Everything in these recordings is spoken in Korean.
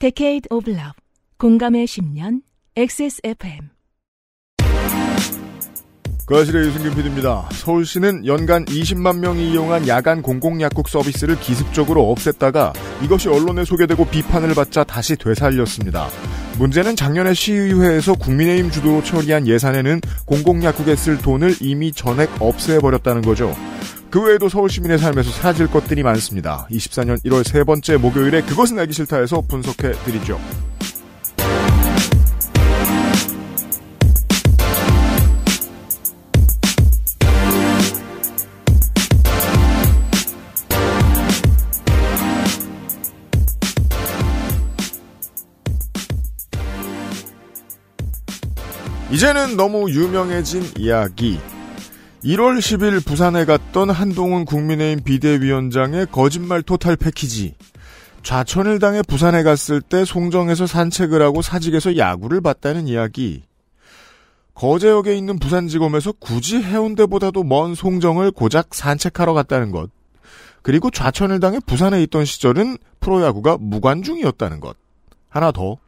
Decade of Love 공감의 10년 XSFM 그실의 유승균 PD입니다. 서울시는 연간 20만 명이 이용한 야간 공공약국 서비스를 기습적으로 없앴다가 이것이 언론에 소개되고 비판을 받자 다시 되살렸습니다. 문제는 작년에 시의회에서 국민의힘 주도로 처리한 예산에는 공공약국에 쓸 돈을 이미 전액 없애버렸다는 거죠. 그 외에도 서울 시민의 삶에서 사라질 것들이 많습니다. 24년 1월 세 번째 목요일에 그것은 알기 싫다에서 분석해 드리죠. 이제는 너무 유명해진 이야기 1월 10일 부산에 갔던 한동훈 국민의힘 비대위원장의 거짓말 토탈 패키지. 좌천을 당해 부산에 갔을 때 송정에서 산책을 하고 사직에서 야구를 봤다는 이야기. 거제역에 있는 부산지검에서 굳이 해운대보다도 먼 송정을 고작 산책하러 갔다는 것. 그리고 좌천을 당해 부산에 있던 시절은 프로야구가 무관중이었다는 것. 하나 더.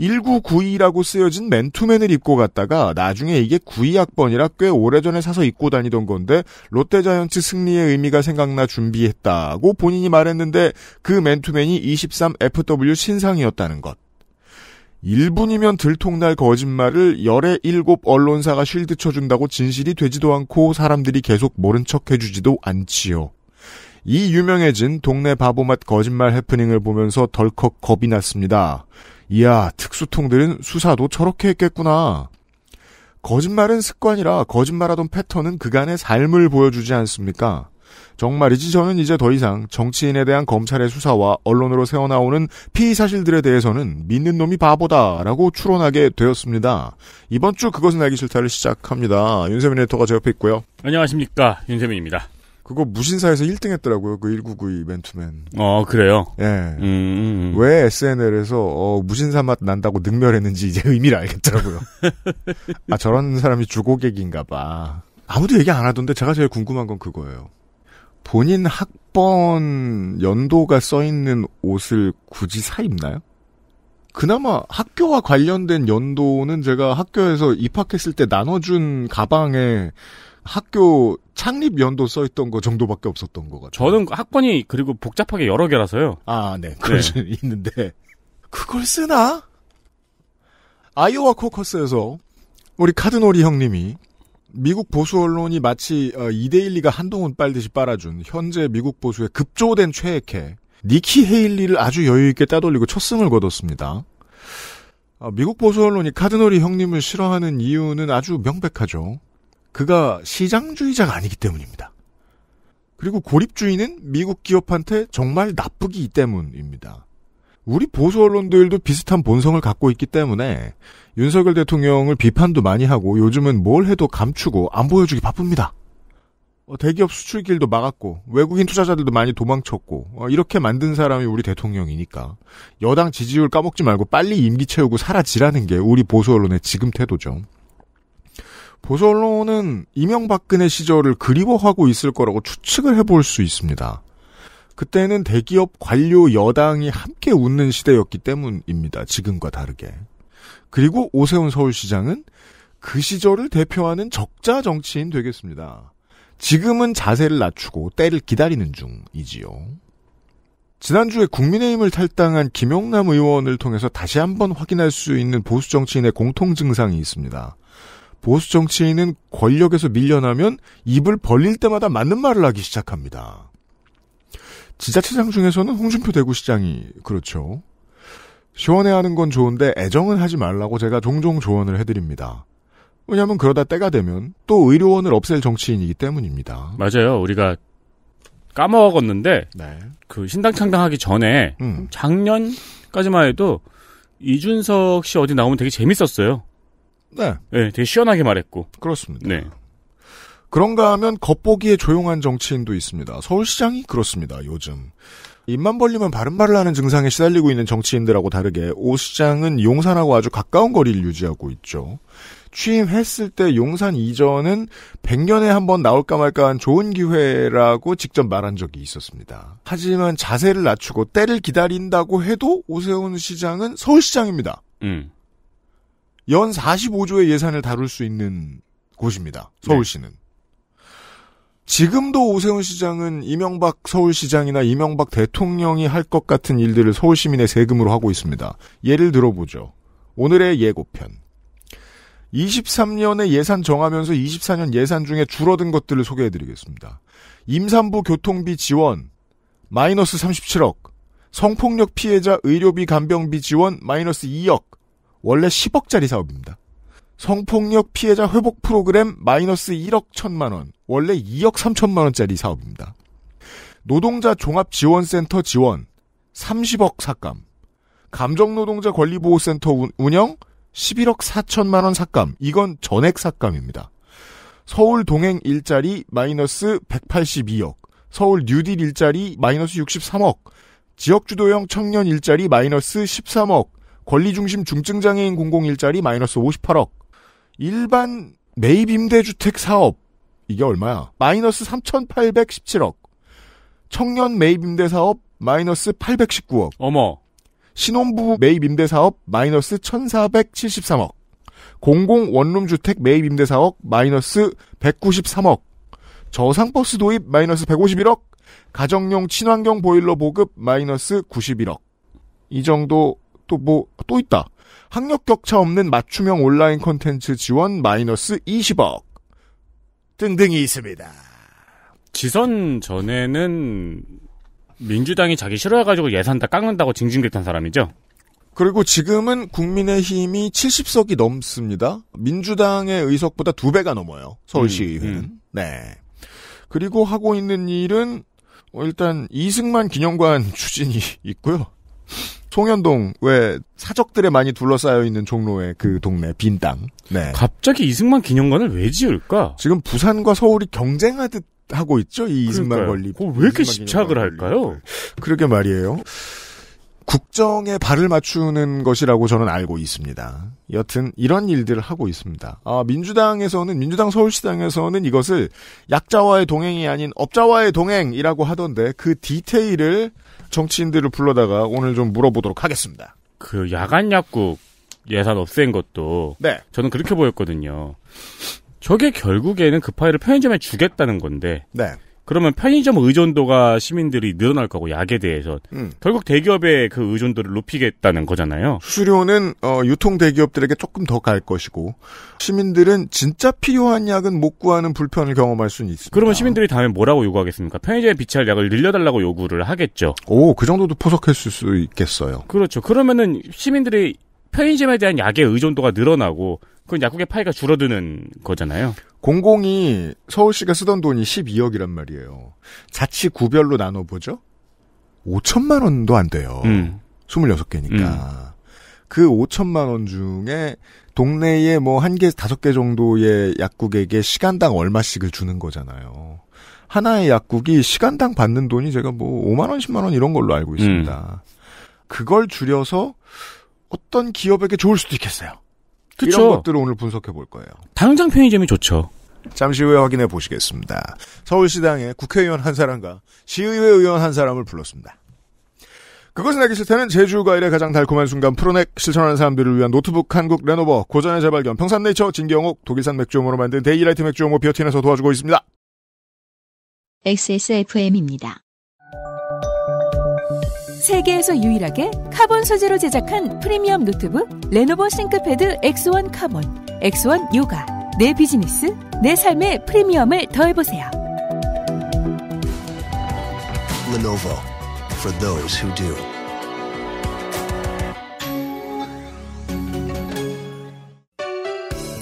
1992라고 쓰여진 맨투맨을 입고 갔다가 나중에 이게 92학번이라 꽤 오래전에 사서 입고 다니던 건데 롯데자이언츠 승리의 의미가 생각나 준비했다고 본인이 말했는데 그 맨투맨이 23FW 신상이었다는 것. 1분이면 들통날 거짓말을 열의 일곱 언론사가 쉴드 쳐준다고 진실이 되지도 않고 사람들이 계속 모른 척 해주지도 않지요. 이 유명해진 동네 바보맛 거짓말 해프닝을 보면서 덜컥 겁이 났습니다. 이야, 특수통들은 수사도 저렇게 했겠구나. 거짓말은 습관이라 거짓말하던 패턴은 그간의 삶을 보여주지 않습니까? 정말이지 저는 이제 더 이상 정치인에 대한 검찰의 수사와 언론으로 새어나오는 피의 사실들에 대해서는 믿는 놈이 바보다라고 추론하게 되었습니다. 이번 주 그것은 알기 싫다를 시작합니다. 윤세민 리터가 제 옆에 있고요. 안녕하십니까 윤세민입니다. 그거 무신사에서 1등 했더라고요. 그 1992 맨투맨. 어, 그래요? 예. 음, 음, 음. 왜 SNL에서, 어, 무신사 맛 난다고 능멸했는지 이제 의미를 알겠더라고요. 아, 저런 사람이 주고객인가 봐. 아무도 얘기 안 하던데 제가 제일 궁금한 건 그거예요. 본인 학번 연도가 써 있는 옷을 굳이 사 입나요? 그나마 학교와 관련된 연도는 제가 학교에서 입학했을 때 나눠준 가방에 학교 창립 연도 써 있던 거 정도밖에 없었던 거 같아요. 저는 학번이 그리고 복잡하게 여러 개라서요. 아, 네. 그럴 네. 수 있는데 그걸 쓰나? 아이오와 코커스에서 우리 카드놀이 형님이 미국 보수 언론이 마치 어, 이데일리가 한동훈 빨듯이 빨아준 현재 미국 보수의 급조된 최애캐 니키 헤일리를 아주 여유있게 따돌리고 첫승을 거뒀습니다. 어, 미국 보수 언론이 카드놀이 형님을 싫어하는 이유는 아주 명백하죠. 그가 시장주의자가 아니기 때문입니다. 그리고 고립주의는 미국 기업한테 정말 나쁘기 때문입니다. 우리 보수 언론들도 비슷한 본성을 갖고 있기 때문에 윤석열 대통령을 비판도 많이 하고 요즘은 뭘 해도 감추고 안 보여주기 바쁩니다. 어, 대기업 수출길도 막았고 외국인 투자자들도 많이 도망쳤고 어, 이렇게 만든 사람이 우리 대통령이니까 여당 지지율 까먹지 말고 빨리 임기 채우고 사라지라는 게 우리 보수 언론의 지금 태도죠. 보수 언론은 이명박근혜 시절을 그리워하고 있을 거라고 추측을 해볼 수 있습니다. 그때는 대기업 관료 여당이 함께 웃는 시대였기 때문입니다. 지금과 다르게. 그리고 오세훈 서울시장은 그 시절을 대표하는 적자 정치인 되겠습니다. 지금은 자세를 낮추고 때를 기다리는 중이지요. 지난주에 국민의힘을 탈당한 김용남 의원을 통해서 다시 한번 확인할 수 있는 보수 정치인의 공통 증상이 있습니다. 보수 정치인은 권력에서 밀려나면 입을 벌릴 때마다 맞는 말을 하기 시작합니다. 지자체장 중에서는 홍준표 대구시장이 그렇죠. 시원해하는 건 좋은데 애정은 하지 말라고 제가 종종 조언을 해드립니다. 왜냐하면 그러다 때가 되면 또 의료원을 없앨 정치인이기 때문입니다. 맞아요. 우리가 까먹었는데 네. 그 신당 창당하기 전에 음. 작년까지만 해도 이준석 씨 어디 나오면 되게 재밌었어요. 네. 네, 되게 시원하게 말했고. 그렇습니다. 네. 그런가 하면 겉보기에 조용한 정치인도 있습니다. 서울시장이 그렇습니다. 요즘 입만 벌리면 바른말을 하는 증상에 시달리고 있는 정치인들하고 다르게 오 시장은 용산하고 아주 가까운 거리를 유지하고 있죠. 취임했을 때 용산 이전은 100년에 한 번 나올까 말까한 좋은 기회라고 직접 말한 적이 있었습니다. 하지만 자세를 낮추고 때를 기다린다고 해도 오세훈 시장은 서울시장입니다. 음. 연 45조의 예산을 다룰 수 있는 곳입니다. 서울시는. 네. 지금도 오세훈 시장은 이명박 서울시장이나 이명박 대통령이 할 것 같은 일들을 서울시민의 세금으로 하고 있습니다. 예를 들어보죠. 오늘의 예고편. 23년에 예산 정하면서 24년 예산 중에 줄어든 것들을 소개해드리겠습니다. 임산부 교통비 지원, 마이너스 37억. 성폭력 피해자 의료비 간병비 지원, 마이너스 2억. 원래 10억짜리 사업입니다. 성폭력 피해자 회복 프로그램 마이너스 1억 천만 원, 원래 2억 3천만 원짜리 사업입니다. 노동자 종합지원센터 지원 30억 삭감, 감정노동자 권리보호센터 운영 11억 4천만 원 삭감, 이건 전액 삭감입니다. 서울 동행 일자리 마이너스 182억, 서울 뉴딜 일자리 마이너스 63억, 지역주도형 청년 일자리 마이너스 13억, 권리중심 중증장애인 공공 일자리 마이너스 58억. 일반 매입 임대주택 사업. 이게 얼마야? 마이너스 3,817억. 청년 매입 임대 사업 마이너스 819억. 어머. 신혼부부 매입 임대 사업 마이너스 1,473억. 공공 원룸 주택 매입 임대 사업 마이너스 193억. 저상버스 도입 마이너스 151억. 가정용 친환경 보일러 보급 마이너스 91억. 이 정도 또 뭐, 또 있다. 학력 격차 없는 맞춤형 온라인 콘텐츠 지원 마이너스 20억. 등등이 있습니다. 지선 전에는 민주당이 자기 싫어해가지고 예산 다 깎는다고 징징댔던 사람이죠? 그리고 지금은 국민의힘이 70석이 넘습니다. 민주당의 의석보다 두 배가 넘어요. 서울시의회는. 음, 음. 네. 그리고 하고 있는 일은 어, 일단 이승만 기념관 추진이 있고요. 송현동 왜 사적들에 많이 둘러싸여 있는 종로의 그 동네 빈 땅. 네. 갑자기 이승만 기념관을 왜 지을까? 지금 부산과 서울이 경쟁하듯 하고 있죠 이 이승만 권리. 왜 이렇게 집착을 할까요? 그러게 말이에요. 국정에 발을 맞추는 것이라고 저는 알고 있습니다. 여튼 이런 일들을 하고 있습니다. 아, 민주당에서는 민주당 서울시당에서는 이것을 약자와의 동행이 아닌 업자와의 동행이라고 하던데 그 디테일을 정치인들을 불러다가 오늘 좀 물어보도록 하겠습니다. 그 야간 약국 예산 없앤 것도 네. 저는 그렇게 보였거든요. 저게 결국에는 그 파일을 편의점에 주겠다는 건데 네. 그러면 편의점 의존도가 시민들이 늘어날 거고 약에 대해서 음. 결국 대기업의 그 의존도를 높이겠다는 거잖아요. 수수료는 어, 유통 대기업들에게 조금 더 갈 것이고 시민들은 진짜 필요한 약은 못 구하는 불편을 경험할 수는 있습니다. 그러면 시민들이 다음에 뭐라고 요구하겠습니까? 편의점에 비치할 약을 늘려달라고 요구를 하겠죠. 오, 그 정도도 포석했을 수 있겠어요. 그렇죠. 그러면은 시민들이 편의점에 대한 약의 의존도가 늘어나고 그건 약국의 파이가 줄어드는 거잖아요. 공공이 서울시가 쓰던 돈이 12억이란 말이에요. 자치 구별로 나눠보죠? 5천만 원도 안 돼요. 음. 26개니까. 음. 그 5천만 원 중에 동네에 뭐 한 개, 다섯 개 정도의 약국에게 시간당 얼마씩을 주는 거잖아요. 하나의 약국이 시간당 받는 돈이 제가 뭐 5만 원, 10만 원 이런 걸로 알고 있습니다. 음. 그걸 줄여서 어떤 기업에게 좋을 수도 있겠어요. 그쵸. 이런 것들을 오늘 분석해 볼 거예요. 당장 편의점이 좋죠. 잠시 후에 확인해 보시겠습니다. 서울시당의 국회의원 한 사람과 시의회 의원 한 사람을 불렀습니다. 그것은 알기 싫다는 제주과일의 가장 달콤한 순간 프로넥 실천하는 사람들을 위한 노트북 한국 레노버 고전의 재발견 평산네이처 진경옥 독일산 맥주용으로 만든 데이라이트 맥주용호 비어틴에서 도와주고 있습니다. XSFM입니다. 세계에서 유일하게 카본 소재로 제작한 프리미엄 노트북 레노버 싱크패드 X1 카본, X1 요가. 내 비즈니스, 내 삶의 프리미엄을 더해보세요. Lenovo for those who do.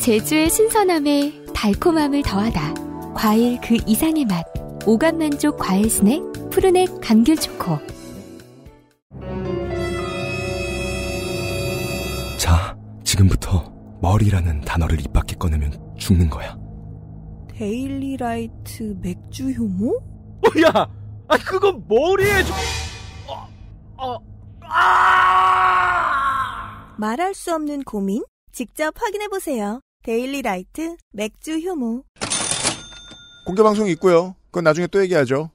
제주의 신선함에 달콤함을 더하다. 과일 그 이상의 맛. 오감 만족 과일 스낵 푸르넥 감귤 초코. 지금부터 머리라는 단어를 입 밖에 꺼내면 죽는 거야. 데일리라이트 맥주 효모? 뭐야? 아 그건 머리에 좀... 어, 어, 아! 말할 수 없는 고민? 직접 확인해 보세요. 데일리라이트 맥주 효모. 공개 방송이 있고요. 그건 나중에 또 얘기하죠.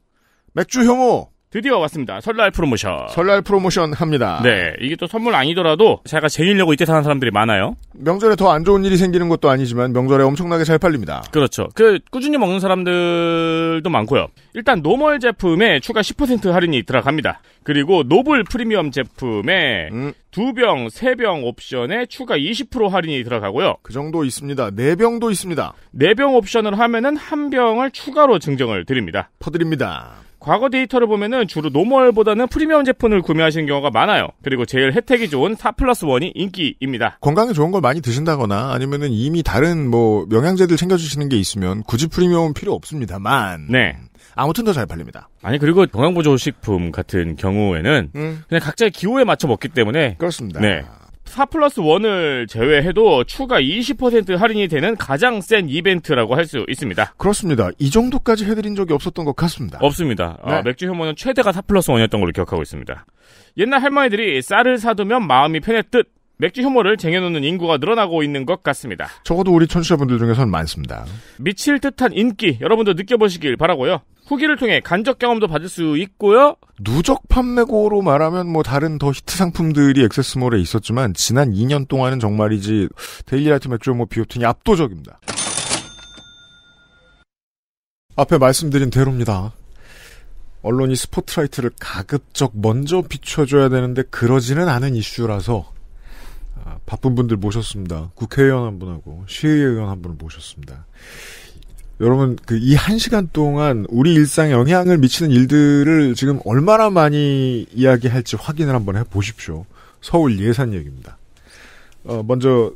맥주 효모. 드디어 왔습니다. 설날 프로모션. 설날 프로모션 합니다. 네. 이게 또 선물 아니더라도 제가 쟁이려고 이때 사는 사람들이 많아요. 명절에 더 안 좋은 일이 생기는 것도 아니지만 명절에 엄청나게 잘 팔립니다. 그렇죠. 그 꾸준히 먹는 사람들도 많고요. 일단 노멀 제품에 추가 10% 할인이 들어갑니다. 그리고 노블 프리미엄 제품에 음. 두병, 세 병 옵션에 추가 20% 할인이 들어가고요. 그 정도 있습니다. 네 병도 있습니다. 네 병 옵션을 하면은 한 병을 추가로 증정을 드립니다. 퍼드립니다. 과거 데이터를 보면은 주로 노멀보다는 프리미엄 제품을 구매하시는 경우가 많아요. 그리고 제일 혜택이 좋은 4 플러스 1이 인기입니다. 건강에 좋은 걸 많이 드신다거나 아니면은 이미 다른 뭐 영양제들 챙겨주시는 게 있으면 굳이 프리미엄은 필요 없습니다만. 네. 아무튼 더 잘 팔립니다. 아니 그리고 영양보조식품 같은 경우에는 음. 그냥 각자의 기호에 맞춰 먹기 때문에 그렇습니다. 네. 4 플러스 1을 제외해도 추가 20% 할인이 되는 가장 센 이벤트라고 할 수 있습니다. 그렇습니다. 이 정도까지 해드린 적이 없었던 것 같습니다. 없습니다. 아, 네. 아, 맥주 혐오는 최대가 4 플러스 1이었던 걸로 기억하고 있습니다. 옛날 할머니들이 쌀을 사두면 마음이 편했듯 맥주 혐오를 쟁여놓는 인구가 늘어나고 있는 것 같습니다. 적어도 우리 청취자분들 중에서는 많습니다. 미칠 듯한 인기 여러분도 느껴보시길 바라고요. 후기를 통해 간접 경험도 받을 수 있고요. 누적 판매고로 말하면 뭐 다른 더 히트 상품들이 액세스몰에 있었지만 지난 2년 동안은 정말이지 데일리라이트 맥주 혐오 비오틴이 압도적입니다. 앞에 말씀드린 대로입니다. 언론이 스포트라이트를 가급적 먼저 비춰줘야 되는데 그러지는 않은 이슈라서 아, 바쁜 분들 모셨습니다. 국회의원 한 분하고 시의회의원 한 분을 모셨습니다. 여러분 그이한 시간 동안 우리 일상에 영향을 미치는 일들을 지금 얼마나 많이 이야기할지 확인을 한번 해보십시오. 서울 예산 얘기입니다. 어, 먼저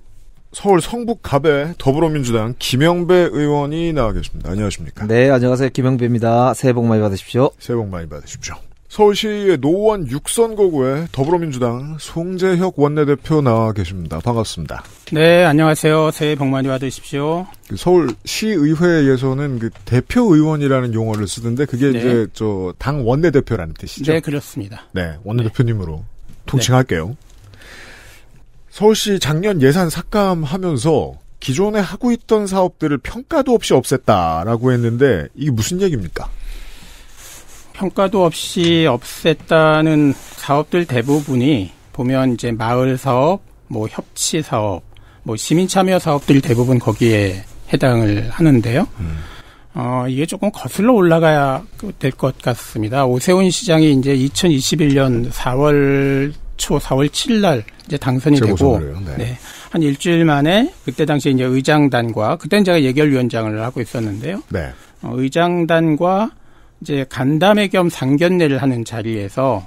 서울 성북갑에 더불어민주당 김영배 의원이 나와 계십니다. 안녕하십니까? 네, 안녕하세요. 김영배입니다. 새해 복 많이 받으십시오. 새해 복 많이 받으십시오. 서울시의 노원 6선거구에 더불어민주당 송재혁 원내대표 나와 계십니다. 반갑습니다. 네, 안녕하세요. 새해 복 많이 받으십시오. 그 서울시의회에서는 그 대표의원이라는 용어를 쓰던데 그게 네. 이제 저 당 원내대표라는 뜻이죠. 네, 그렇습니다. 네, 원내대표님으로 네. 통칭할게요. 서울시 작년 예산 삭감하면서 기존에 하고 있던 사업들을 평가도 없이 없앴다라고 했는데 이게 무슨 얘기입니까? 평가도 없이 없앴다는 사업들 대부분이 보면 이제 마을 사업, 뭐 협치 사업, 뭐 시민 참여 사업들 대부분 거기에 해당을 하는데요. 음. 어, 이게 조금 거슬러 올라가야 될 것 같습니다. 오세훈 시장이 이제 2021년 4월 초 4월 7일 날 이제 당선이 되고 네. 네. 한 일주일 만에 그때 당시 이제 의장단과 그때는 제가 예결위원장을 하고 있었는데요. 네. 어, 의장단과 이제 간담회 겸 상견례를 하는 자리에서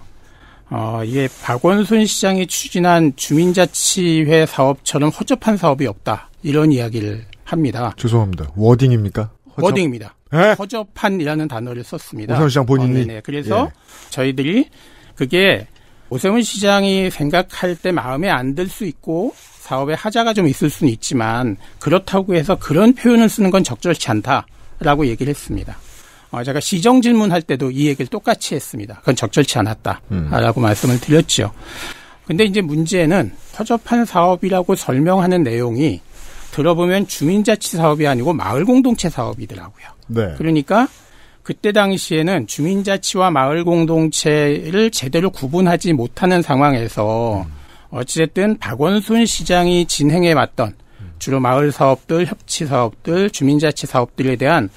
어, 이게 박원순 시장이 추진한 주민자치회 사업처럼 허접한 사업이 없다. 이런 이야기를 합니다. 죄송합니다. 워딩입니까? 허접? 워딩입니다. 에? 예? 허접한이라는 단어를 썼습니다. 오세훈 시장 본인이. 어, 네 그래서 예. 저희들이 그게 오세훈 시장이 생각할 때 마음에 안 들 수 있고 사업에 하자가 좀 있을 수는 있지만 그렇다고 해서 그런 표현을 쓰는 건 적절치 않다라고 얘기를 했습니다. 어, 제가 시정 질문할 때도 이 얘기를 똑같이 했습니다. 그건 적절치 않았다라고 음. 말씀을 드렸죠. 근데 이제 문제는 허접한 사업이라고 설명하는 내용이 들어보면 주민자치 사업이 아니고 마을 공동체 사업이더라고요. 네. 그러니까 그때 당시에는 주민자치와 마을 공동체를 제대로 구분하지 못하는 상황에서 음. 어찌됐든 박원순 시장이 진행해 왔던 주로 마을 사업들, 협치 사업들, 주민자치 사업들에 대한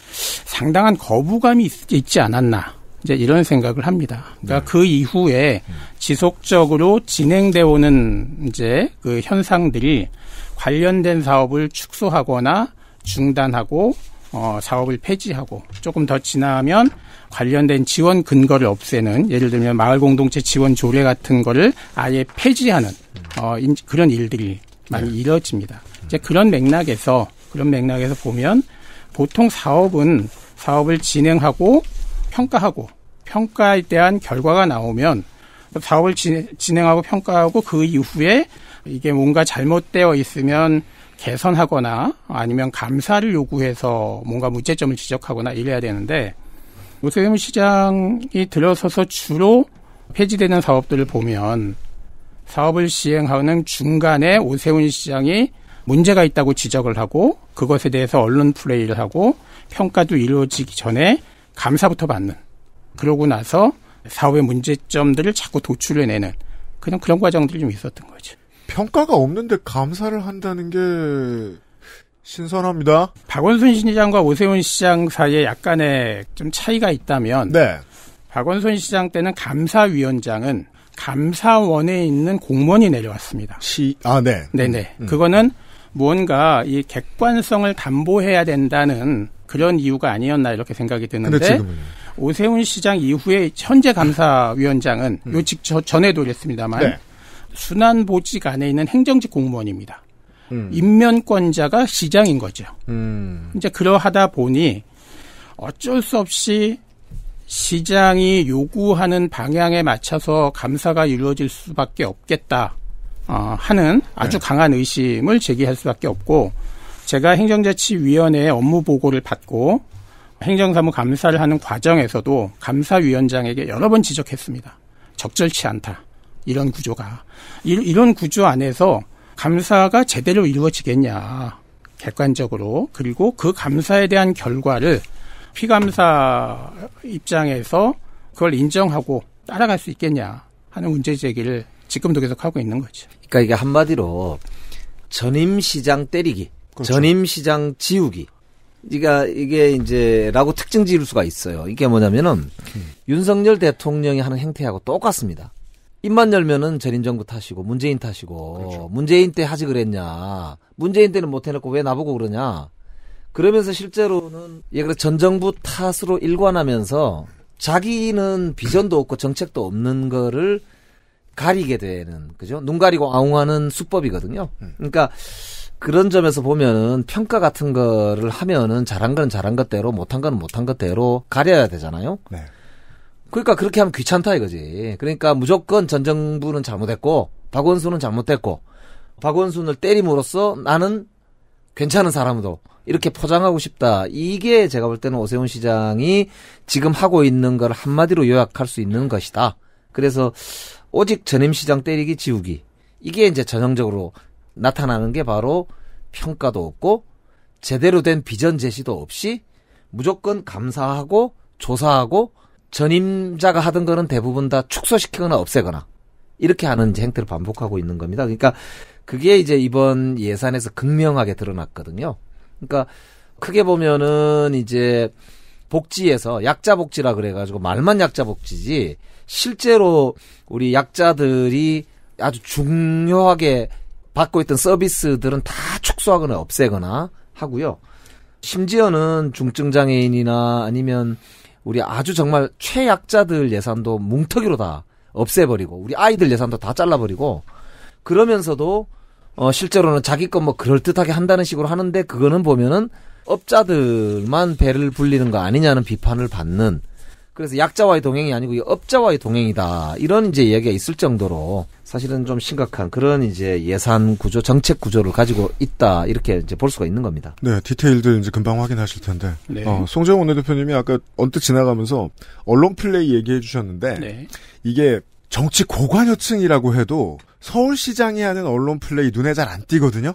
상당한 거부감이 있, 지 않았나. 이제 이런 생각을 합니다. 그러니까 네. 그 이후에 지속적으로 진행되어 오는 이제 그 현상들이 관련된 사업을 축소하거나 중단하고 어, 사업을 폐지하고 조금 더 지나면 관련된 지원 근거를 없애는 예를 들면 마을 공동체 지원 조례 같은 거를 아예 폐지하는 어, 그런 일들이 많이 네. 이뤄집니다. 이제 그런 맥락에서 그런 맥락에서 보면 보통 사업은 사업을 진행하고 평가하고 평가에 대한 결과가 나오면 사업을 진행하고 평가하고 그 이후에 이게 뭔가 잘못되어 있으면 개선하거나 아니면 감사를 요구해서 뭔가 문제점을 지적하거나 이래야 되는데 노세금 시장이 들어서서 주로 폐지되는 사업들을 보면 사업을 시행하는 중간에 오세훈 시장이 문제가 있다고 지적을 하고 그것에 대해서 언론 플레이를 하고 평가도 이루어지기 전에 감사부터 받는 그러고 나서 사회 문제점들을 자꾸 도출해내는 그냥 그런 과정들이 좀 있었던 거죠. 평가가 없는데 감사를 한다는 게 신선합니다. 박원순 시장과 오세훈 시장 사이에 약간의 좀 차이가 있다면 네. 박원순 시장 때는 감사위원장은 감사원에 있는 공무원이 내려왔습니다. 시, 아, 네. 네네. 음. 그거는 무언가 이 객관성을 담보해야 된다는 그런 이유가 아니었나 이렇게 생각이 드는데 오세훈 시장 이후에 현재 감사위원장은 음. 요직 전에도 그랬습니다만 네. 순환 보직 안에 있는 행정직 공무원입니다. 음. 임면권자가 시장인 거죠. 음. 이제 그러하다 보니 어쩔 수 없이 시장이 요구하는 방향에 맞춰서 감사가 이루어질 수밖에 없겠다. 어, 하는 아주 네. 강한 의심을 제기할 수밖에 없고 제가 행정자치위원회의 업무 보고를 받고 행정사무 감사를 하는 과정에서도 감사위원장에게 여러 번 지적했습니다. 적절치 않다. 이런 구조가. 이, 이런 구조 안에서 감사가 제대로 이루어지겠냐. 객관적으로. 그리고 그 감사에 대한 결과를 피감사 입장에서 그걸 인정하고 따라갈 수 있겠냐 하는 문제 제기를 지금도 계속 하고 있는 거죠. 그러니까 이게 한마디로 전임 시장 때리기, 그렇죠. 전임 시장 지우기. 그러니까 이게 이제라고 특징 지을 수가 있어요. 이게 뭐냐면은 음. 윤석열 대통령이 하는 행태하고 똑같습니다. 입만 열면은 전임 정부 탓이고 문재인 탓이고 그렇죠. 문재인 때 하지 그랬냐 문재인 때는 못 해놓고 왜 나보고 그러냐 그러면서 실제로는 예 그래 전 정부 탓으로 일관하면서 자기는 비전도 없고 정책도 없는 거를 가리게 되는 그죠? 눈 가리고 아웅하는 수법이거든요. 그러니까 그런 점에서 보면은 평가 같은 거를 하면은 잘한 건 잘한 것대로 못한 건 못한 것대로 가려야 되잖아요. 네. 그러니까 그렇게 하면 귀찮다 이거지. 그러니까 무조건 전 정부는 잘못했고 박원순은 잘못했고 박원순을 때림으로써 나는 괜찮은 사람으로 이렇게 포장하고 싶다. 이게 제가 볼 때는 오세훈 시장이 지금 하고 있는 걸 한마디로 요약할 수 있는 것이다. 그래서 오직 전임시장 때리기 지우기 이게 이제 전형적으로 나타나는 게 바로 평가도 없고 제대로 된 비전 제시도 없이 무조건 감사하고 조사하고 전임자가 하던 거는 대부분 다 축소시키거나 없애거나 이렇게 하는 이제 행태를 반복하고 있는 겁니다. 그러니까 그게 이제 이번 예산에서 극명하게 드러났거든요. 그러니까 크게 보면은 이제 복지에서 약자 복지라 그래가지고 말만 약자 복지지 실제로 우리 약자들이 아주 중요하게 받고 있던 서비스들은 다 축소하거나 없애거나 하고요. 심지어는 중증 장애인이나 아니면 우리 아주 정말 최약자들 예산도 뭉터기로 다 없애버리고 우리 아이들 예산도 다 잘라버리고 그러면서도 어 실제로는 자기 것 뭐 그럴듯하게 한다는 식으로 하는데 그거는 보면은 업자들만 배를 불리는 거 아니냐는 비판을 받는 그래서 약자와의 동행이 아니고 업자와의 동행이다 이런 이제 이야기가 있을 정도로 사실은 좀 심각한 그런 이제 예산 구조 정책 구조를 가지고 있다 이렇게 이제 볼 수가 있는 겁니다. 네 디테일들 이제 금방 확인하실 텐데 네. 어, 송정원 원내대표님이 아까 언뜻 지나가면서 언론 플레이 얘기해 주셨는데 네. 이게 정치 고관여층이라고 해도 서울시장이 하는 언론 플레이 눈에 잘 안 띄거든요.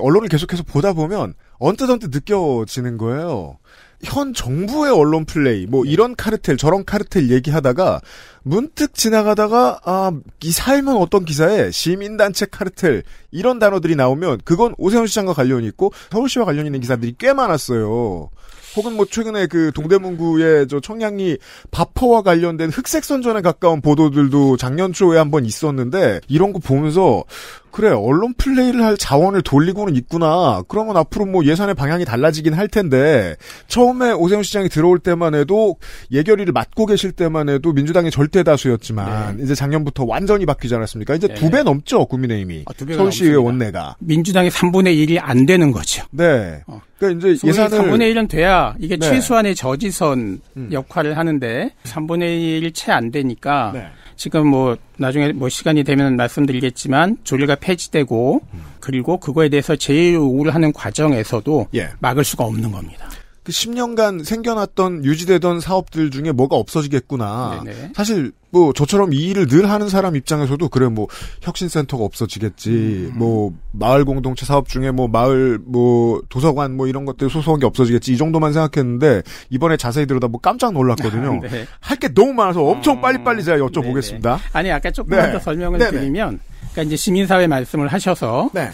언론을 계속해서 보다 보면 언뜻언뜻 느껴지는 거예요. 현 정부의 언론 플레이, 뭐 네. 이런 카르텔, 저런 카르텔 얘기하다가 문득 지나가다가 아, 이 삶은 어떤 기사에 시민단체 카르텔 이런 단어들이 나오면 그건 오세훈 시장과 관련이 있고 서울시와 관련 있는 기사들이 꽤 많았어요. 혹은 뭐 최근에 그 동대문구의 저 청량리 바퍼와 관련된 흑색 선전에 가까운 보도들도 작년 초에 한 번 있었는데 이런 거 보면서 그래 언론 플레이를 할 자원을 돌리고는 있구나. 그러면 앞으로 뭐 예산의 방향이 달라지긴 할 텐데 처음에 오세훈 시장이 들어올 때만 해도 예결위를 맡고 계실 때만 해도 민주당의 절대 다수였지만 네. 이제 작년부터 완전히 바뀌지 않았습니까? 이제 네. 두배 넘죠 국민의힘이 아, 서울시의 원내가 민주당의 3분의 1이 안 되는 거죠. 네. 어. 그러니까 이제 예산을 3분의 1은 돼야 이게 네. 최소한의 저지선 음. 역할을 하는데 3분의 1 채 안 되니까. 네. 지금 뭐 나중에 뭐 시간이 되면 말씀드리겠지만 조류가 폐지되고 음. 그리고 그거에 대해서 제일우울 하는 과정에서도 예. 막을 수가 없는 겁니다. 그 10년간 생겨났던 유지되던 사업들 중에 뭐가 없어지겠구나. 네네. 네. 사실 뭐 저처럼 이 일을 늘 하는 사람 입장에서도 그래 뭐 혁신센터가 없어지겠지. 음. 뭐 마을 공동체 사업 중에 뭐 마을 뭐 도서관 뭐 이런 것들 소소하게 없어지겠지. 이 정도만 생각했는데 이번에 자세히 들여다 뭐 깜짝 놀랐거든요. 네. 할게 너무 많아서 엄청 어... 빨리빨리 제가 여쭤보겠습니다. 네네. 네. 아니 아까 조금 네. 더 설명을 네, 네. 드리면 그러니까 이제 시민사회 말씀을 하셔서 네.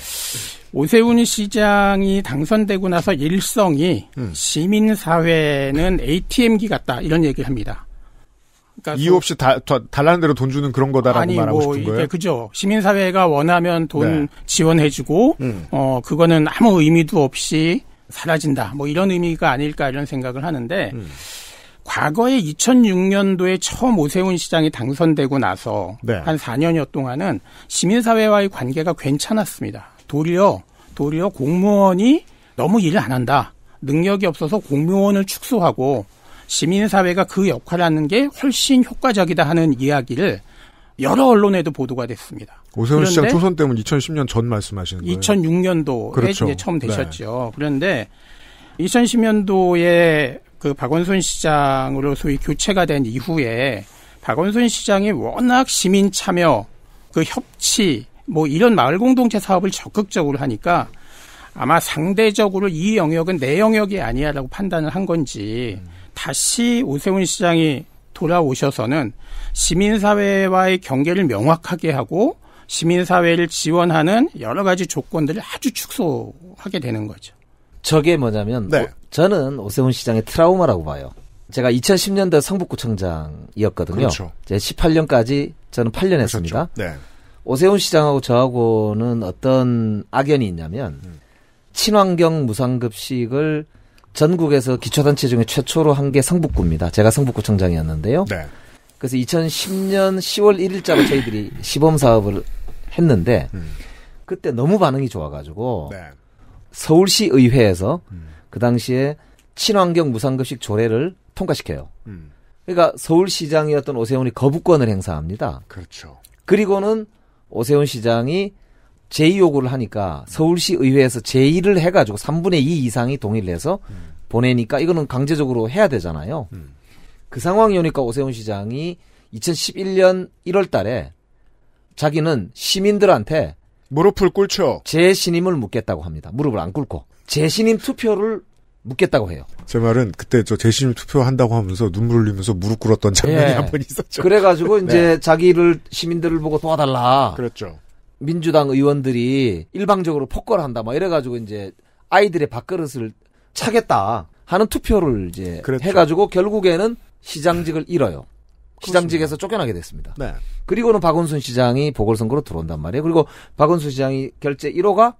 오세훈 시장이 당선되고 나서 일성이 음. 시민사회는 ATM기 같다 이런 얘기를 합니다. 그러니까 이유 없이 다, 달라는 대로 돈 주는 그런 거다라고 아니, 말하고 뭐 싶은 거예요. 그죠. 시민사회가 원하면 돈 네. 지원해주고 음. 어 그거는 아무 의미도 없이 사라진다. 뭐 이런 의미가 아닐까 이런 생각을 하는데 음. 과거에 2006년도에 처음 오세훈 시장이 당선되고 나서 네. 한 4년여 동안은 시민사회와의 관계가 괜찮았습니다. 도리어 도리어 공무원이 너무 일을 안 한다. 능력이 없어서 공무원을 축소하고 시민사회가 그 역할을 하는 게 훨씬 효과적이다 하는 이야기를 여러 언론에도 보도가 됐습니다. 오세훈 시장 초선 때문에 2010년 전 말씀하시는 거예요? 2006년도에 그렇죠. 처음 네. 되셨죠. 네. 그런데 2010년도에 그 박원순 시장으로 소위 교체가 된 이후에 박원순 시장이 워낙 시민 참여, 그 협치, 뭐 이런 마을 공동체 사업을 적극적으로 하니까 아마 상대적으로 이 영역은 내 영역이 아니야라고 판단을 한 건지 다시 오세훈 시장이 돌아오셔서는 시민사회와의 경계를 명확하게 하고 시민사회를 지원하는 여러 가지 조건들을 아주 축소하게 되는 거죠. 저게 뭐냐면 네. 뭐 저는 오세훈 시장의 트라우마라고 봐요. 제가 2010년도 성북구청장이었거든요. 그렇죠. 제 18년까지 저는 8년 그렇죠. 했습니다. 네. 오세훈 시장하고 저하고는 어떤 악연이 있냐면 음. 친환경 무상급식을 전국에서 기초단체 중에 최초로 한 게 성북구입니다. 제가 성북구청장이었는데요. 네. 그래서 2010년 10월 1일자로 저희들이 시범 사업을 했는데 음. 그때 너무 반응이 좋아가지고 네. 서울시 의회에서 음. 그 당시에 친환경 무상급식 조례를 통과시켜요. 음. 그러니까 서울시장이었던 오세훈이 거부권을 행사합니다. 그렇죠. 그리고는 오세훈 시장이 제의 요구를 하니까 서울시 의회에서 제의를 해가지고 3분의 2 이상이 동의를 해서 음. 보내니까 이거는 강제적으로 해야 되잖아요. 음. 그 상황이오니까 오세훈 시장이 2011년 1월 달에 자기는 시민들한테 무릎을 꿇죠. 재신임을 묻겠다고 합니다. 무릎을 안 꿇고 재신임 투표를 묻겠다고 해요. 제 말은 그때 저 재신임 투표한다고 하면서 눈물 흘리면서 무릎 꿇었던 장면이 네. 한번 있었죠. 그래가지고 네. 이제 네. 자기를 시민들을 보고 도와달라. 그렇죠. 민주당 의원들이 일방적으로 폭거를 한다. 막 이래가지고 이제 아이들의 밥그릇을 차겠다 하는 투표를 이제 그렇죠. 해가지고 결국에는 시장직을 잃어요. 시장직에서 쫓겨나게 됐습니다. 네. 그리고는 박원순 시장이 보궐선거로 들어온단 말이에요. 그리고 박원순 시장이 결제 1호가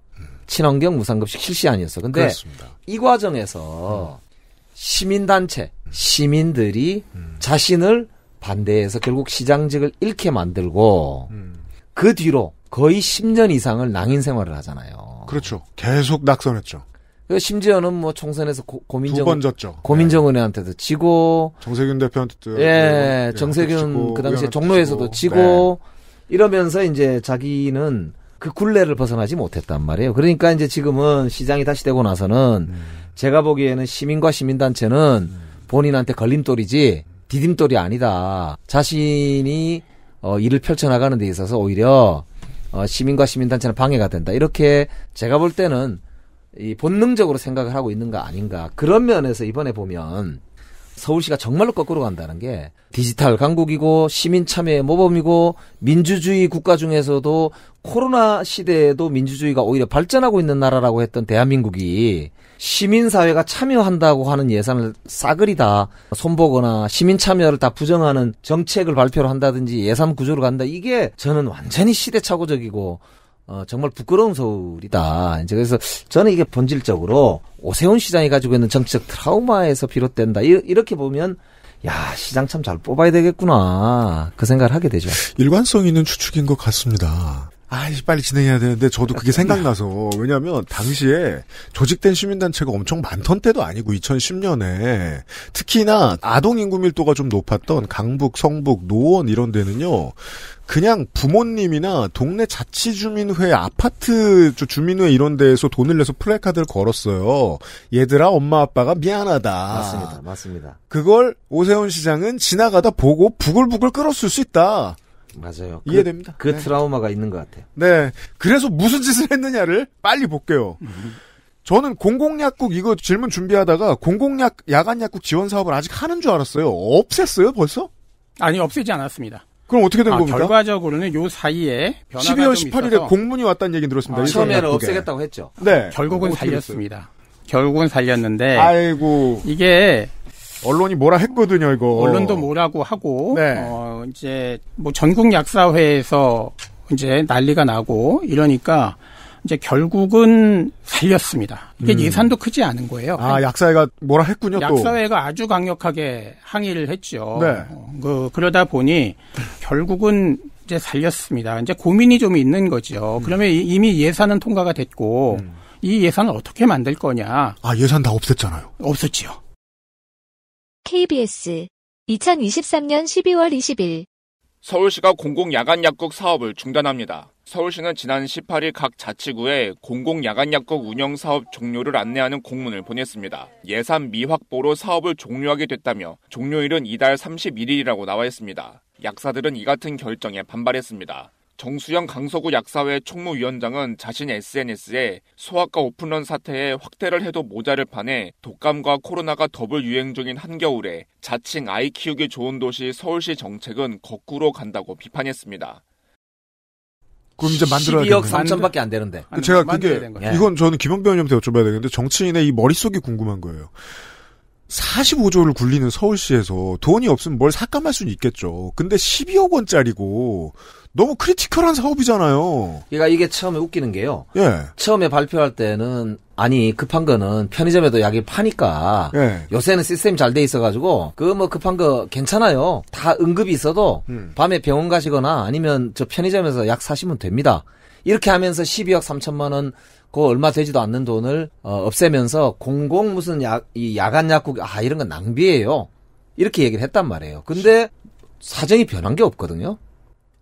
친환경 무상급식 실시안이었어. 근데 그렇습니다. 이 과정에서 시민단체, 시민들이 자신을 반대해서 결국 시장직을 잃게 만들고 그 뒤로 거의 10년 이상을 낭인 생활을 하잖아요. 그렇죠. 계속 낙선했죠. 심지어는 뭐 총선에서 고, 고민정 두번 졌죠. 고민정 의원한테도 네. 지고 정세균 대표한테도 예, 예 정세균 지고, 그 당시에 종로에서도 지고, 지고 네. 이러면서 이제 자기는 그 굴레를 벗어나지 못했단 말이에요. 그러니까 이제 지금은 시장이 다시 되고 나서는 음. 제가 보기에는 시민과 시민단체는 음. 본인한테 걸림돌이지 디딤돌이 아니다. 자신이 어, 일을 펼쳐나가는 데 있어서 오히려 어, 시민과 시민단체는 방해가 된다. 이렇게 제가 볼 때는 이 본능적으로 생각을 하고 있는가 아닌가 그런 면에서 이번에 보면 서울시가 정말로 거꾸로 간다는 게 디지털 강국이고 시민 참여의 모범이고 민주주의 국가 중에서도 코로나 시대에도 민주주의가 오히려 발전하고 있는 나라라고 했던 대한민국이 시민사회가 참여한다고 하는 예산을 싸그리 다 손보거나 시민 참여를 다 부정하는 정책을 발표를 한다든지 예산 구조를 간다 이게 저는 완전히 시대착오적이고 어, 정말 부끄러운 서울이다. 이제 그래서 저는 이게 본질적으로 오세훈 시장이 가지고 있는 정치적 트라우마에서 비롯된다. 이, 이렇게 보면 야 시장 참 잘 뽑아야 되겠구나 그 생각을 하게 되죠. 일관성 있는 추측인 것 같습니다. 아, 이 빨리 진행해야 되는데 저도 그게 생각나서 왜냐하면 당시에 조직된 시민단체가 엄청 많던 때도 아니고 2010년에 특히나 아동 인구 밀도가 좀 높았던 강북, 성북, 노원 이런 데는요 그냥 부모님이나 동네 자치주민회, 아파트 주민회 이런 데에서 돈을 내서 플래카드를 걸었어요. 얘들아, 엄마 아빠가 미안하다. 맞습니다, 맞습니다. 그걸 오세훈 시장은 지나가다 보고 부글부글 끌었을수 있다. 맞아요. 그, 이해됩니다. 그, 그 네. 트라우마가 있는 것 같아요. 네. 그래서 무슨 짓을 했느냐를 빨리 볼게요. 저는 공공약국 이거 질문 준비하다가 공공약 야간약국 지원 사업을 아직 하는 줄 알았어요. 없앴어요 벌써? 아니 없애지 않았습니다. 그럼 어떻게 된 아, 겁니까? 결과적으로는 요 사이에 변화가 12월 18일에 공문이 왔다는 얘기 들었습니다. 아, 처음에는 없애겠다고 했죠. 네. 결국은 살렸습니다. 됐어요? 결국은 살렸는데 아이고 이게 언론이 뭐라 했거든요, 이거. 언론도 뭐라고 하고, 네. 어, 이제, 뭐 전국 약사회에서 이제 난리가 나고, 이러니까, 이제 결국은 살렸습니다. 이게 음. 예산도 크지 않은 거예요. 아, 약사회가 뭐라 했군요, 또. 약사회가 아주 강력하게 항의를 했죠. 네. 어, 그, 그러다 보니, 결국은 이제 살렸습니다. 이제 고민이 좀 있는 거죠. 음. 그러면 이미 예산은 통과가 됐고, 음. 이 예산을 어떻게 만들 거냐. 아, 예산 다 없앴잖아요. 없었지요. KBS 2023년 12월 20일 서울시가 공공야간약국 사업을 중단합니다. 서울시는 지난 18일 각 자치구에 공공야간약국 운영 사업 종료를 안내하는 공문을 보냈습니다. 예산 미확보로 사업을 종료하게 됐다며 종료일은 이달 31일이라고 나와 있습니다. 약사들은 이 같은 결정에 반발했습니다. 정수영 강서구 약사회 총무위원장은 자신 SNS에 소아과 오픈런 사태에 확대를 해도 모자를 판내 독감과 코로나가 더블 유행 중인 한겨울에 자칭 아이 키우기 좋은 도시 서울시 정책은 거꾸로 간다고 비판했습니다. 그럼 이제 만들어야 12억 3천밖에 안 되는데. 제가 그게 이건 저는 김영배 의원님한테 여쭤봐야 되는데 정치인의 이 머릿속이 궁금한 거예요. 45조를 굴리는 서울시에서 돈이 없으면 뭘 삭감할 수는 있겠죠. 근데 12억 원짜리고 너무 크리티컬한 사업이잖아요. 그러니까 이게 처음에 웃기는 게요. 예. 처음에 발표할 때는 아니 급한 거는 편의점에도 약이 파니까 예. 요새는 시스템 이잘 돼 있어가지고 그 뭐 급한 거 괜찮아요. 다 응급이 있어도 음. 밤에 병원 가시거나 아니면 저 편의점에서 약 사시면 됩니다. 이렇게 하면서 12억 3천만 원그 얼마 되지도 않는 돈을 어, 없애면서 공공 무슨 야, 이 야간 약국 아 이런 건 낭비예요. 이렇게 얘기를 했단 말이에요. 근데 사정이 변한 게 없거든요.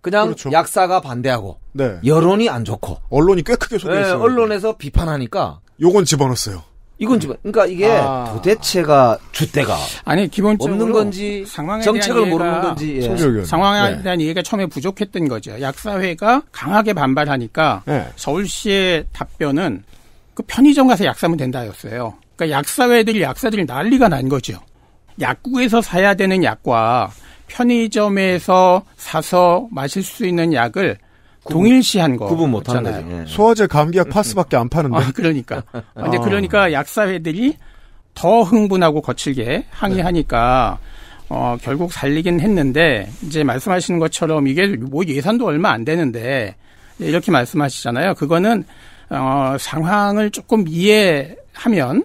그냥 그렇죠. 약사가 반대하고 네. 여론이 안 좋고 언론이 꽤 크게 소개했어요. 네, 언론에서 비판하니까 요건 집어넣었어요. 이건 지금 그러니까 이게 아. 도대체가 주대가 아니 기본적으로 없는 건지 상황에 정책을 모르는 건지 예. 상황에 네. 대한 이해가 처음에 부족했던 거죠. 약사회가 강하게 반발하니까 네. 서울시의 답변은 그 편의점 가서 약 사면 된다였어요. 그러니까 약사회들이 약사들이 난리가 난 거죠. 약국에서 사야 되는 약과 편의점에서 사서 마실 수 있는 약을 동일시한 거 구분 못하는 거죠. 예. 소화제 감기약 음. 파스밖에 안 파는데. 아, 그러니까. 아, 이제 아. 그러니까 약사회들이 더 흥분하고 거칠게 항의하니까 네. 어, 결국 살리긴 했는데 이제 말씀하시는 것처럼 이게 뭐 예산도 얼마 안 되는데 이렇게 말씀하시잖아요. 그거는 어, 상황을 조금 이해하면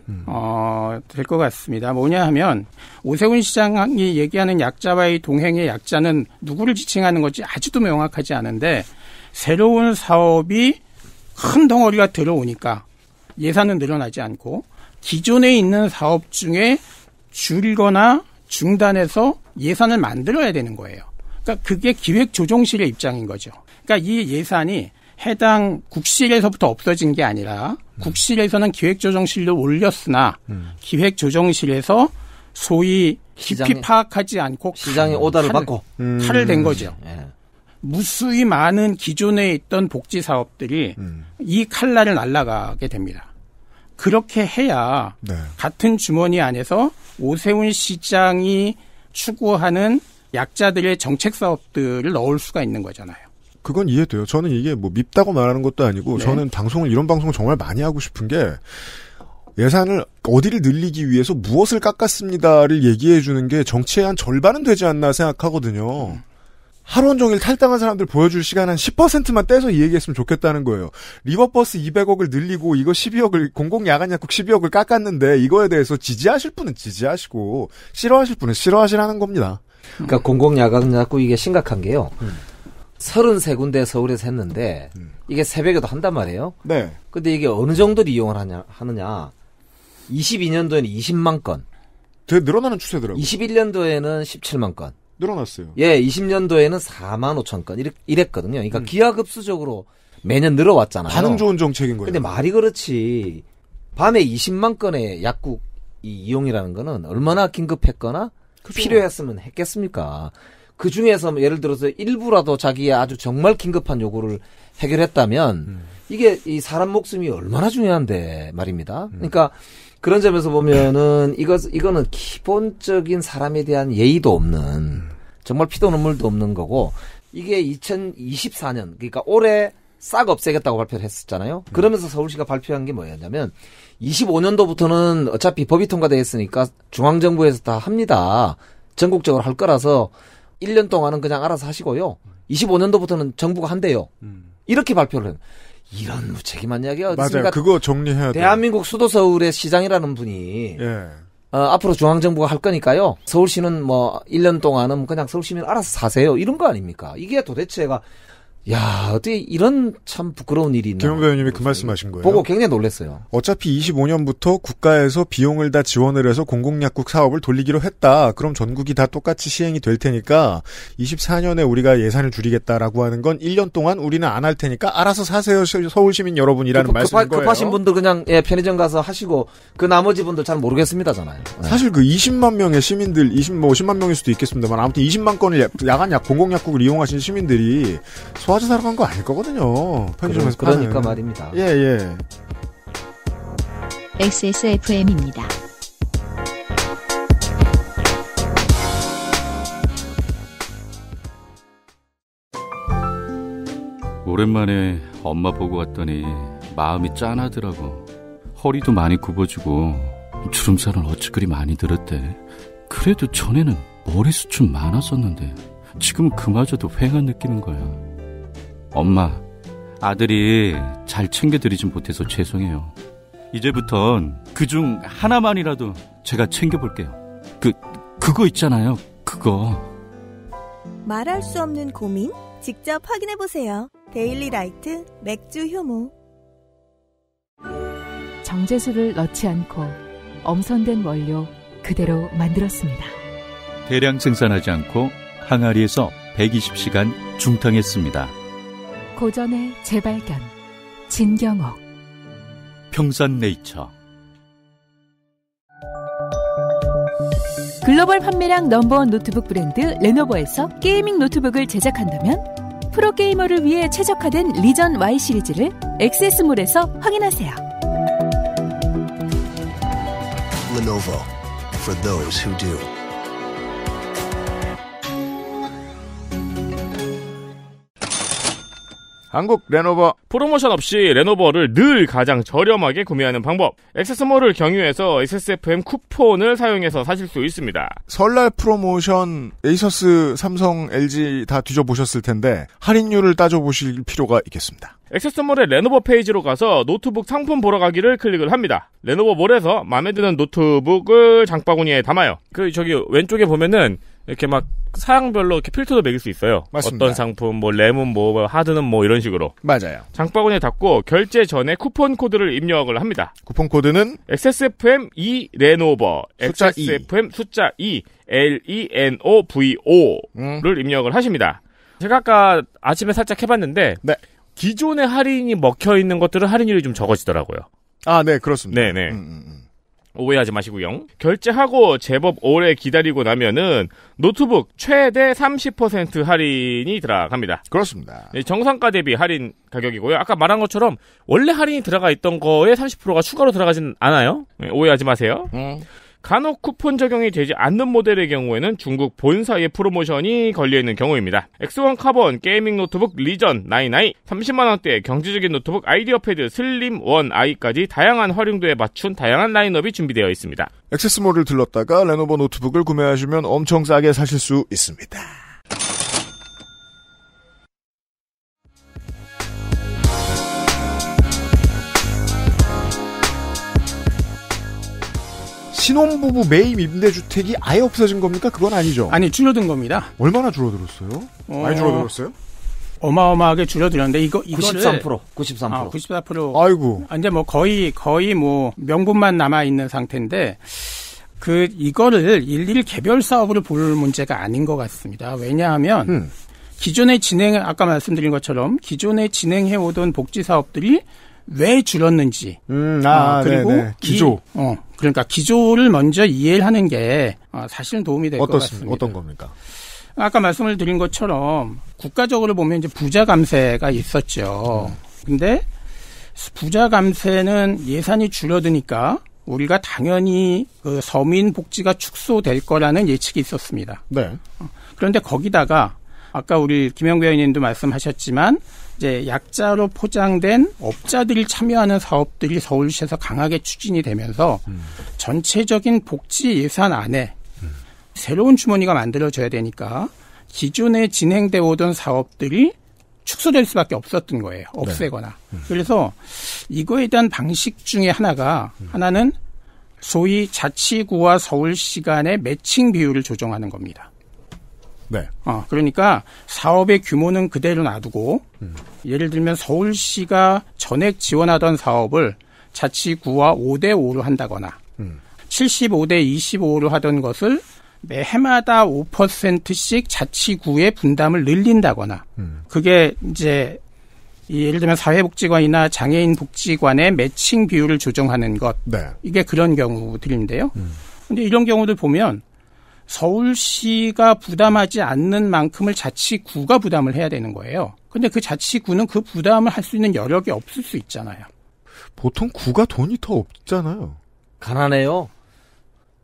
음. 어, 될것 같습니다. 뭐냐 하면 오세훈 시장이 얘기하는 약자와의 동행의 약자는 누구를 지칭하는 건지 아직도 명확하지 않은데 새로운 사업이 큰 덩어리가 들어오니까 예산은 늘어나지 않고 기존에 있는 사업 중에 줄거나 이 중단해서 예산을 만들어야 되는 거예요. 그러니까 그게 기획조정실의 입장인 거죠. 그러니까 이 예산이 해당 국실에서부터 없어진 게 아니라 네. 국실에서는 기획조정실로 올렸으나 음. 기획조정실에서 소위 깊이 파악하지 않고 시장의 오다를 받고 탈을 음. 된 거죠. 예. 무수히 많은 기존에 있던 복지 사업들이 음. 이 칼날을 날라가게 됩니다. 그렇게 해야 네. 같은 주머니 안에서 오세훈 시장이 추구하는 약자들의 정책 사업들을 넣을 수가 있는 거잖아요. 그건 이해돼요. 저는 이게 뭐 밉다고 말하는 것도 아니고 네. 저는 방송을 이런 방송을 정말 많이 하고 싶은 게 예산을 어디를 늘리기 위해서 무엇을 깎았습니다를 얘기해 주는 게 정치의 한 절반은 되지 않나 생각하거든요. 음. 하루 종일 탈당한 사람들 보여줄 시간 한 10%만 떼서 이 얘기했으면 좋겠다는 거예요. 리버버스 200억을 늘리고 이거 12억을 공공야간약국 12억을 깎았는데 이거에 대해서 지지하실 분은 지지하시고 싫어하실 분은 싫어하시라는 겁니다. 그러니까 공공야간약국 이게 심각한 게요. 음. 33군데 서울에서 했는데 음. 이게 새벽에도 한단 말이에요. 네. 근데 이게 어느 정도를 이용을 하냐, 하느냐. 22년도에는 20만 건. 되게 늘어나는 추세더라고요. 21년도에는 17만 건. 늘어났어요. 예, 20년도에는 4만 5천 건 이랬, 거든요 그러니까 음. 기하급수적으로 매년 늘어왔잖아요. 반응 좋은 정책인 거예요. 근데 말이 그렇지 밤에 20만 건의 약국 이용이라는 거는 얼마나 긴급했거나 그렇 필요했으면 했겠습니까? 그 중에서 뭐 예를 들어서 일부라도 자기의 아주 정말 긴급한 요구를 해결했다면 음. 이게 이 사람 목숨이 얼마나 중요한데 말입니다. 음. 그러니까 그런 점에서 보면은 이거 이거는 기본적인 사람에 대한 예의도 없는 정말 피도 눈물도 없는 거고 이게 2024년 그러니까 올해 싹 없애겠다고 발표를 했었잖아요. 그러면서 서울시가 발표한 게 뭐였냐면 25년도부터는 어차피 법이 통과돼 있으니까 중앙정부에서 다 합니다. 전국적으로 할 거라서 1년 동안은 그냥 알아서 하시고요. 25년도부터는 정부가 한대요. 음. 이렇게 발표를 해요. 이런 무책임한 이야기가 어딨습니까? 맞아요. 그거 정리해야 돼 대한민국 수도 서울의 시장이라는 분이 예. 어, 앞으로 중앙정부가 할 거니까요. 서울시는 뭐 1년 동안은 그냥 서울시민 알아서 사세요. 이런 거 아닙니까? 이게 도대체가 야 어떻게 이런 참 부끄러운 일이 있나. 김용배 의원님이 그 말씀하신 거예요. 보고 굉장히 놀랐어요. 어차피 25년부터 국가에서 비용을 다 지원을 해서 공공약국 사업을 돌리기로 했다. 그럼 전국이 다 똑같이 시행이 될 테니까 24년에 우리가 예산을 줄이겠다라고 하는 건 1년 동안 우리는 안 할 테니까 알아서 사세요 서울 시민 여러분이라는 그 급, 말씀인 급하, 거예요. 급하신 분들 그냥 예, 편의점 가서 하시고 그 나머지 분들 잘 모르겠습니다잖아요. 예. 사실 그 20만 명의 시민들 20 뭐 10만 명일 수도 있겠습니다만 아무튼 20만 건을 야간 약 공공약국을 이용하신 시민들이 소 바지 사러 간거 아닐 거거든요. 편의점에서 그러, 니까 파는. 그러니까 말입니다. 예, 예. XSFM입니다. 오랜만에 엄마 보고 왔더니 마음이 짠하더라고. 허리도 많이 굽어지고 주름살은 어찌 그리 많이 들었대. 그래도 전에는 머리숱은 많았었는데 지금은 그마저도 휑한 느끼는 거야. 엄마, 아들이 잘 챙겨드리진 못해서 죄송해요. 이제부턴 그 중 하나만이라도 제가 챙겨볼게요. 그, 그거 있잖아요. 그거. 말할 수 없는 고민? 직접 확인해보세요. 데일리 라이트 맥주 효모. 정제수를 넣지 않고 엄선된 원료 그대로 만들었습니다. 대량 생산하지 않고 항아리에서 120시간 중탕했습니다. 고전의 재발견 진경옥 평산네이처 글로벌 판매량 넘버원 노트북 브랜드 레노버에서 게이밍 노트북을 제작한다면 프로게이머를 위해 최적화된 리전 Y 시리즈를 액세스몰에서 확인하세요. Lenovo for those who do. 한국 레노버 프로모션 없이 레노버를 늘 가장 저렴하게 구매하는 방법 액세스몰을 경유해서 XSFM 쿠폰을 사용해서 사실 수 있습니다 설날 프로모션 에이서스, 삼성, LG 다 뒤져보셨을 텐데 할인율을 따져보실 필요가 있겠습니다 액세스몰의 레노버 페이지로 가서 노트북 상품 보러 가기를 클릭을 합니다. 레노버 몰에서 마음에 드는 노트북을 장바구니에 담아요. 그 저기 왼쪽에 보면은 이렇게 막 사양별로 이렇게 필터도 매길 수 있어요. 맞습니다. 어떤 상품 뭐 램은 뭐, 뭐 하드는 뭐 이런 식으로. 맞아요. 장바구니에 닫고 결제 전에 쿠폰 코드를 입력을 합니다. 쿠폰 코드는 XSFM 2 레노버 숫자 XSFM 2. 숫자 2 e L E N O V O를 음. 입력을 하십니다. 제가 아까 아침에 살짝 해봤는데 네. 기존의 할인이 먹혀 있는 것들은 할인율이 좀 적어지더라고요. 아, 네, 그렇습니다. 네, 네. 음, 음, 음. 오해하지 마시고요. 결제하고 제법 오래 기다리고 나면은 노트북 최대 30% 할인이 들어갑니다. 그렇습니다. 네, 정상가 대비 할인 가격이고요. 아까 말한 것처럼 원래 할인이 들어가 있던 거에 30%가 추가로 들어가진 않아요. 네, 오해하지 마세요. 음. 간혹 쿠폰 적용이 되지 않는 모델의 경우에는 중국 본사의 프로모션이 걸려있는 경우입니다. X1 카본, 게이밍 노트북 리전 99, 30만원대 경제적인 노트북 아이디어 패드 슬림 1i까지 다양한 활용도에 맞춘 다양한 라인업이 준비되어 있습니다. 액세스몰을 들렀다가 레노버 노트북을 구매하시면 엄청 싸게 사실 수 있습니다. 신혼부부 매입 임대주택이 아예 없어진 겁니까? 그건 아니죠. 아니 줄어든 겁니다. 얼마나 줄어들었어요? 어... 많이 줄어들었어요? 어마어마하게 줄어들었는데 이거 이거를 93% 9 4 아, 94% 아이고 아, 이제 뭐 거의 거의 뭐 명분만 남아 있는 상태인데 그 이거를 일일 개별 사업으로 볼 문제가 아닌 것 같습니다. 왜냐하면 음. 기존에 진행 아까 말씀드린 것처럼 기존에 진행해 오던 복지 사업들이 왜 줄었는지 음, 아, 어, 그리고 네네. 기조 기, 어, 그러니까 기조를 먼저 이해를 하는 게 어, 사실은 도움이 될 것 같습니다. 어떤 겁니까? 아까 말씀을 드린 것처럼 국가적으로 보면 이제 부자 감세가 있었죠. 음. 근데 부자 감세는 예산이 줄어드니까 우리가 당연히 그 서민 복지가 축소될 거라는 예측이 있었습니다. 네. 어, 그런데 거기다가 아까 우리 김영배 의원님도 말씀하셨지만 이제 약자로 포장된 업자들이 참여하는 사업들이 서울시에서 강하게 추진이 되면서 음. 전체적인 복지 예산 안에 음. 새로운 주머니가 만들어져야 되니까 기존에 진행되어 오던 사업들이 축소될 수밖에 없었던 거예요. 네. 없애거나. 네. 음. 그래서 이거에 대한 방식 중에 하나가 음. 하나는 소위 자치구와 서울시 간의 매칭 비율을 조정하는 겁니다. 네. 어, 그러니까 사업의 규모는 그대로 놔두고 음. 예를 들면 서울시가 전액 지원하던 사업을 자치구와 5대 5로 한다거나 음. 75대 25로 하던 것을 매 해마다 5%씩 자치구의 분담을 늘린다거나 음. 그게 이제 예를 들면 사회복지관이나 장애인 복지관의 매칭 비율을 조정하는 것 네. 이게 그런 경우들인데요. 음. 근데 이런 경우들 보면 서울시가 부담하지 않는 만큼을 자치구가 부담을 해야 되는 거예요. 근데 그 자치구는 그 부담을 할 수 있는 여력이 없을 수 있잖아요. 보통 구가 돈이 더 없잖아요. 가난해요.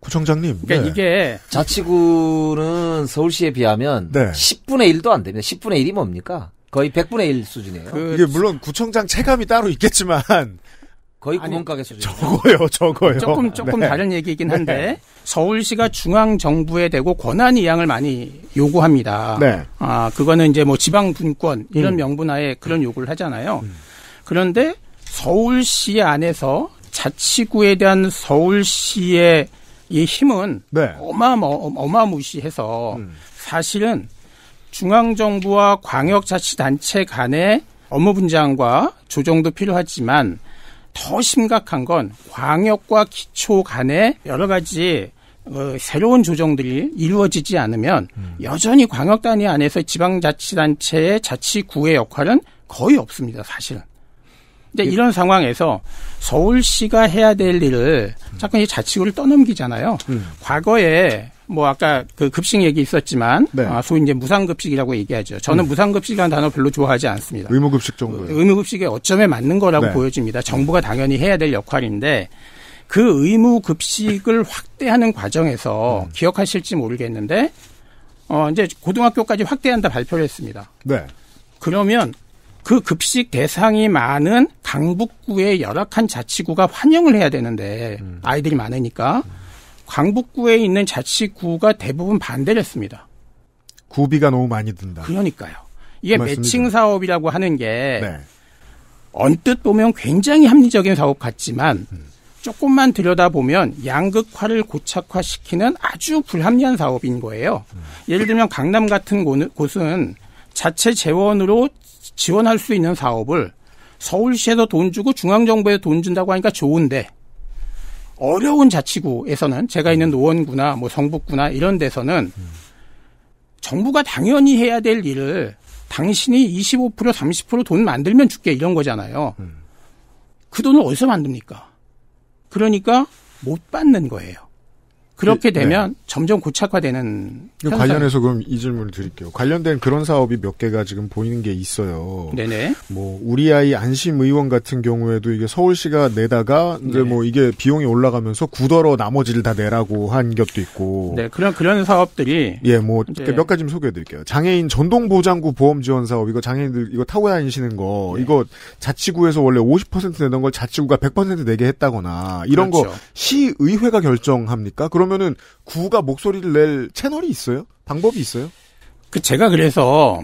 구청장님. 그러니까 네. 이게 자치구는 서울시에 비하면 네. 10분의 1도 안 됩니다. 10분의 1이 뭡니까? 거의 100분의 1 수준이에요. 그... 이게 물론 구청장 체감이 따로 있겠지만 거의 구멍가게 수준. 저거요, 저거요. 조금 조금 네. 다른 얘기이긴 네. 한데 네. 서울시가 중앙 정부에 대고 권한 이양을 많이 요구합니다. 네. 아 그거는 이제 뭐 지방 분권 이런 음. 명분하에 그런 음. 요구를 하잖아요. 음. 그런데 서울시 안에서 자치구에 대한 서울시의 이 힘은 네. 어마어마, 어마무시해서 음. 사실은 중앙정부와 광역자치단체 간의 업무 분장과 조정도 필요하지만 더 심각한 건 광역과 기초 간에 여러 가지 어, 새로운 조정들이 이루어지지 않으면 음. 여전히 광역 단위 안에서 지방자치단체의 자치구의 역할은 거의 없습니다, 사실은. 근데 예. 이런 상황에서 서울시가 해야 될 일을 음. 자꾸 이 자치구를 떠넘기잖아요. 음. 과거에 뭐 아까 그 급식 얘기 있었지만 네. 아, 소위 이제 무상급식이라고 얘기하죠. 저는 음. 무상급식이라는 단어 별로 좋아하지 않습니다. 의무급식 정도. 의무급식에 어점에 맞는 거라고 네. 보여집니다. 정부가 당연히 해야 될 역할인데 그 의무급식을 확대하는 과정에서 음. 기억하실지 모르겠는데 어 이제 고등학교까지 확대한다 발표를 했습니다. 네. 그러면 그 급식 대상이 많은 강북구의 열악한 자치구가 환영을 해야 되는데 음. 아이들이 많으니까 음. 광북구에 있는 자치구가 대부분 반대를 했습니다. 구비가 너무 많이 든다. 그러니까요. 이게 그 매칭 사업이라고 하는 게 네. 언뜻 보면 굉장히 합리적인 사업 같지만 음. 조금만 들여다보면 양극화를 고착화시키는 아주 불합리한 사업인 거예요. 음. 예를 들면 강남 같은 곳은 자체 재원으로 지원할 수 있는 사업을 서울시에서 돈 주고 중앙정부에 돈 준다고 하니까 좋은데 어려운 자치구에서는 제가 있는 노원구나 뭐 성북구나 이런 데서는 정부가 당연히 해야 될 일을 당신이 25% 30%돈 만들면 줄게 이런 거잖아요. 음. 그 돈을 어디서 만듭니까? 그러니까 못 받는 거예요. 그렇게 예, 예. 되면 네. 점점 고착화되는 그 관련해서 그럼 이 질문을 드릴게요. 관련된 그런 사업이 몇 개가 지금 보이는 게 있어요. 네네. 뭐 우리 아이 안심 의원 같은 경우에도 이게 서울시가 내다가 이제 뭐 이게 비용이 올라가면서 구더러 나머지를 다 내라고 한 것도 있고. 네, 그런 그런 사업들이 예, 뭐 몇 가지 좀 소개해 드릴게요. 장애인 전동 보장구 보험 지원 사업 이거 장애인들 이거 타고 다니시는 거 네. 이거 자치구에서 원래 50% 내던 걸 자치구가 100% 내게 했다거나 이런 그렇죠. 거 시의회가 결정합니까? 그럼 그러면은 구가 목소리를 낼 채널이 있어요? 방법이 있어요? 그 제가 그래서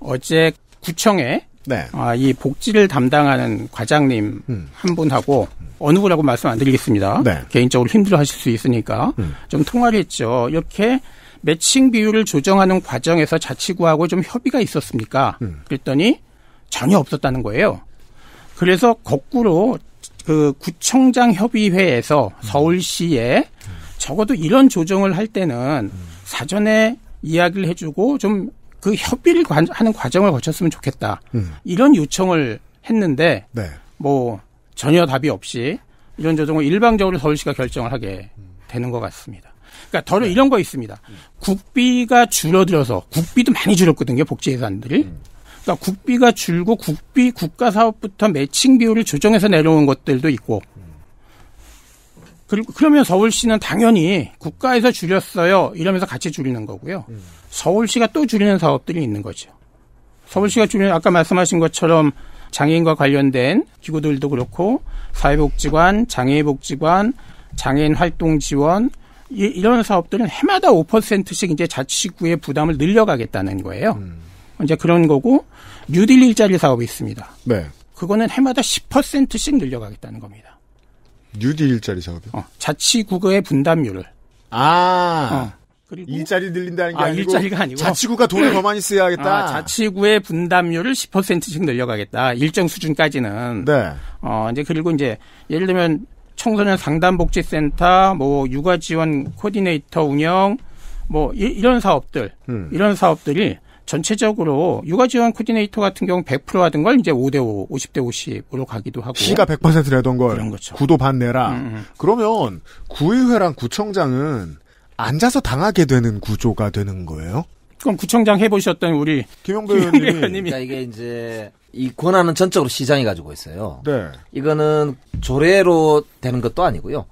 어제 구청에 네. 아, 이 복지를 담당하는 과장님 음. 한 분하고 어느 분하고 말씀 안 드리겠습니다. 네. 개인적으로 힘들어 하실 수 있으니까 음. 좀 통화를 했죠. 이렇게 매칭 비율을 조정하는 과정에서 자치구하고 좀 협의가 있었습니까? 음. 그랬더니 전혀 없었다는 거예요. 그래서 거꾸로 그 구청장 협의회에서 음. 서울시에 적어도 이런 조정을 할 때는 사전에 이야기를 해주고 좀 그 협의를 하는 과정을 거쳤으면 좋겠다. 음. 이런 요청을 했는데 네. 뭐 전혀 답이 없이 이런 조정을 일방적으로 서울시가 결정을 하게 되는 것 같습니다. 그러니까 더러 네. 이런 거 있습니다. 국비가 줄어들어서 국비도 많이 줄었거든요. 복지 예산들이. 음. 그러니까 국비가 줄고 국비 국가 사업부터 매칭 비율을 조정해서 내려온 것들도 있고 그, 그러면 서울시는 당연히 국가에서 줄였어요. 이러면서 같이 줄이는 거고요. 음. 서울시가 또 줄이는 사업들이 있는 거죠. 서울시가 줄이는 아까 말씀하신 것처럼 장애인과 관련된 기구들도 그렇고 사회복지관, 장애복지관, 장애인 활동 지원 이, 이런 사업들은 해마다 5%씩 이제 자치구의 부담을 늘려가겠다는 거예요. 음. 이제 그런 거고 뉴딜 일자리 사업이 있습니다. 네. 그거는 해마다 10%씩 늘려가겠다는 겁니다. 뉴딜 일자리 사업이요? 어, 자치구의 분담률을. 아. 어. 그리고 일자리 늘린다는 게 아, 니고 일자리가 아니고 자치구가 돈을 더 많이 써야겠다. 아, 자치구의 분담률을 10%씩 늘려가겠다. 일정 수준까지는. 네. 어, 이제 그리고 이제 예를 들면 청소년 상담복지센터, 뭐 육아지원 코디네이터 운영, 뭐 이, 런 사업들, 음. 이런 사업들이 전체적으로 육아 지원 코디네이터 같은 경우 100% 하던 걸 이제 5대 5, 50대 50으로 가기도 하고 시가 100%라던 걸 그런 거 구도 반 내라. 음, 음. 그러면 구의회랑 구청장은 앉아서 당하게 되는 구조가 되는 거예요? 그럼 구청장 해보셨던 우리 김영배 의원님이 그러니까 이게 이제 이 권한은 전적으로 시장이 가지고 있어요. 네. 이거는 조례로 되는 것도 아니고요.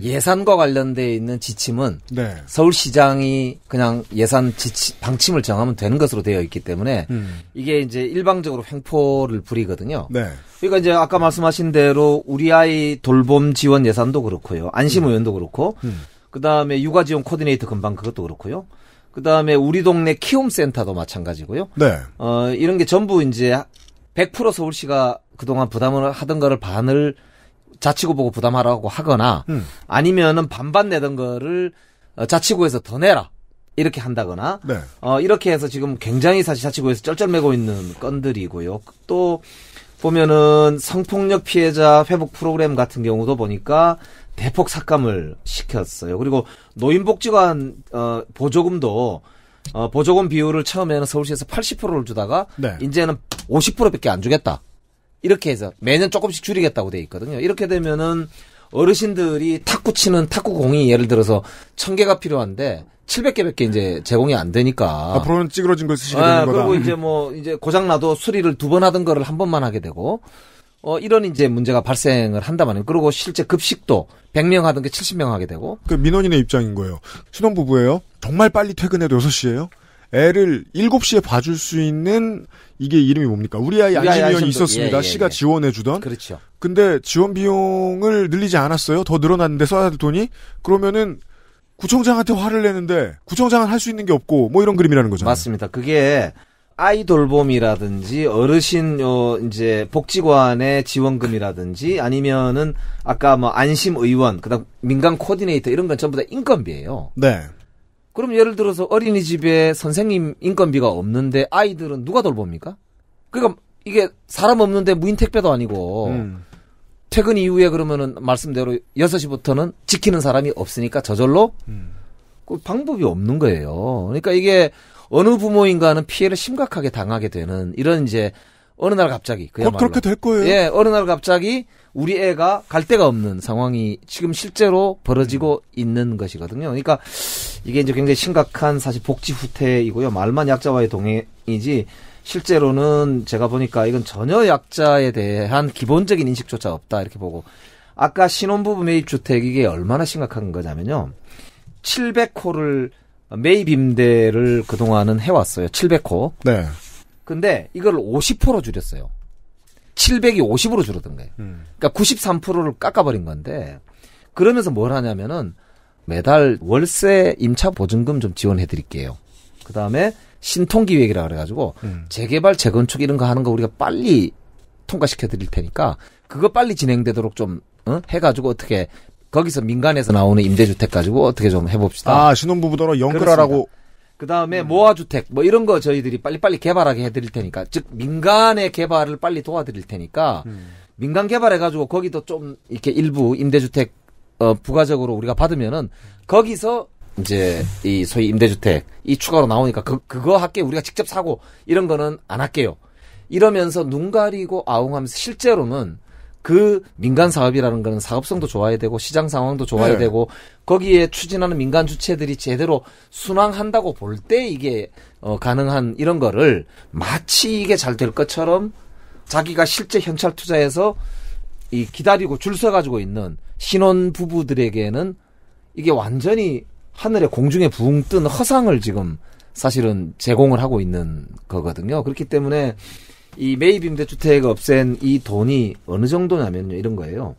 예산과 관련돼 있는 지침은 네. 서울시장이 그냥 예산 지침, 방침을 정하면 되는 것으로 되어 있기 때문에 음. 이게 이제 일방적으로 횡포를 부리거든요. 네. 그러니까 이제 아까 말씀하신 대로 우리 아이 돌봄 지원 예산도 그렇고요. 안심 음. 의원도 그렇고 음. 그다음에 육아 지원 코디네이터 금방 그것도 그렇고요. 그다음에 우리 동네 키움 센터도 마찬가지고요. 네. 어 이런 게 전부 이제 100% 서울시가 그동안 부담을 하던 거를 반을 자치구 보고 부담하라고 하거나 음. 아니면은 반반 내던 거를 어, 자치구에서 더 내라. 이렇게 한다거나 네. 어 이렇게 해서 지금 굉장히 사실 자치구에서 쩔쩔매고 있는 건들이고요. 또 보면은 성폭력 피해자 회복 프로그램 같은 경우도 보니까 대폭 삭감을 시켰어요. 그리고 노인복지관 어 보조금도 어 보조금 비율을 처음에는 서울시에서 80%를 주다가 네. 이제는 50%밖에 안 주겠다. 이렇게 해서 매년 조금씩 줄이겠다고 돼 있거든요. 이렇게 되면은 어르신들이 탁구 치는 탁구 공이 예를 들어서 1000개가 필요한데 700개밖에 이제 제공이 안 되니까 앞으로는 찌그러진 걸 쓰시게 아, 되는 거다. 그리고 이제 뭐 이제 고장 나도 수리를 두 번 하던 거를 한 번만 하게 되고 어, 이런 이제 문제가 발생을 한다면, 그리고 실제 급식도 100명 하던 게 70명 하게 되고. 그 민원인의 입장인 거예요. 신혼부부예요. 정말 빨리 퇴근해도 6시예요. 애를 7시에 봐줄 수 있는 이게 이름이 뭡니까? 우리 아이 우 아이 안심위원이 있었습니다. 예, 예, 시가 예. 지원해주던. 그렇죠. 근데 지원 비용을 늘리지 않았어요. 더 늘어났는데 써야 될 돈이. 그러면은 구청장한테 화를 내는데 구청장은 할 수 있는 게 없고 뭐 이런 그림이라는 거죠 맞습니다. 그게 아이 돌봄이라든지 어르신 어 이제 복지관의 지원금이라든지 아니면은 아까 뭐 안심 의원 그다음 민간 코디네이터 이런 건 전부 다 인건비예요. 네. 그럼 예를 들어서 어린이집에 선생님 인건비가 없는데 아이들은 누가 돌봅니까? 그러니까 이게 사람 없는데 무인 택배도 아니고 음. 퇴근 이후에 그러면은 말씀대로 6시부터는 지키는 사람이 없으니까 저절로 음. 그 방법이 없는 거예요. 그러니까 이게 어느 부모인가는 피해를 심각하게 당하게 되는 이런 이제 어느 날 갑자기 그야 그렇게 될 거예요. 예, 어느 날 갑자기 우리 애가 갈 데가 없는 상황이 지금 실제로 벌어지고 음. 있는 것이거든요. 그러니까 이게 이제 굉장히 심각한 사실 복지 후퇴이고요. 말만 약자와의 동행이지 실제로는 제가 보니까 이건 전혀 약자에 대한 기본적인 인식조차 없다 이렇게 보고 아까 신혼부부 매입 주택 이게 얼마나 심각한 거냐면요. 700호를 매입 임대를 그동안은 해왔어요. 700호. 네. 근데 이걸 50% 줄였어요. 700이 50으로 줄어든 거예요. 음. 그러니까 93%를 깎아버린 건데 그러면서 뭘 하냐면은 매달 월세 임차 보증금 좀 지원해 드릴게요. 그다음에 신통 기획이라 그래 가지고 음. 재개발 재건축 이런 거 하는 거 우리가 빨리 통과시켜 드릴 테니까 그거 빨리 진행되도록 좀 어? 해 가지고 어떻게 거기서 민간에서 나오는 임대주택 가지고 어떻게 좀 해봅시다. 아 신혼부부더러 영끌하라고 그 다음에 음. 모아주택 뭐 이런 거 저희들이 빨리빨리 개발하게 해드릴 테니까 즉 민간의 개발을 빨리 도와드릴 테니까 음. 민간 개발해가지고 거기도 좀 이렇게 일부 임대주택 어, 부가적으로 우리가 받으면은 거기서 이제 이 소위 임대주택 이 추가로 나오니까 그 그거 할게 우리가 직접 사고 이런 거는 안 할게요. 이러면서 눈 가리고 아웅하면서 실제로는 그 민간 사업이라는 거는 사업성도 좋아야 되고 시장 상황도 좋아야 네. 되고 거기에 추진하는 민간 주체들이 제대로 순항한다고 볼 때 이게 어 가능한 이런 거를 마치 이게 잘 될 것처럼 자기가 실제 현찰 투자해서 이 기다리고 줄 서 가지고 있는 신혼 부부들에게는 이게 완전히 하늘에 공중에 붕 뜬 허상을 지금 사실은 제공을 하고 있는 거거든요. 그렇기 때문에 이 매입 임대주택 없앤 이 돈이 어느 정도냐면요. 이런 거예요.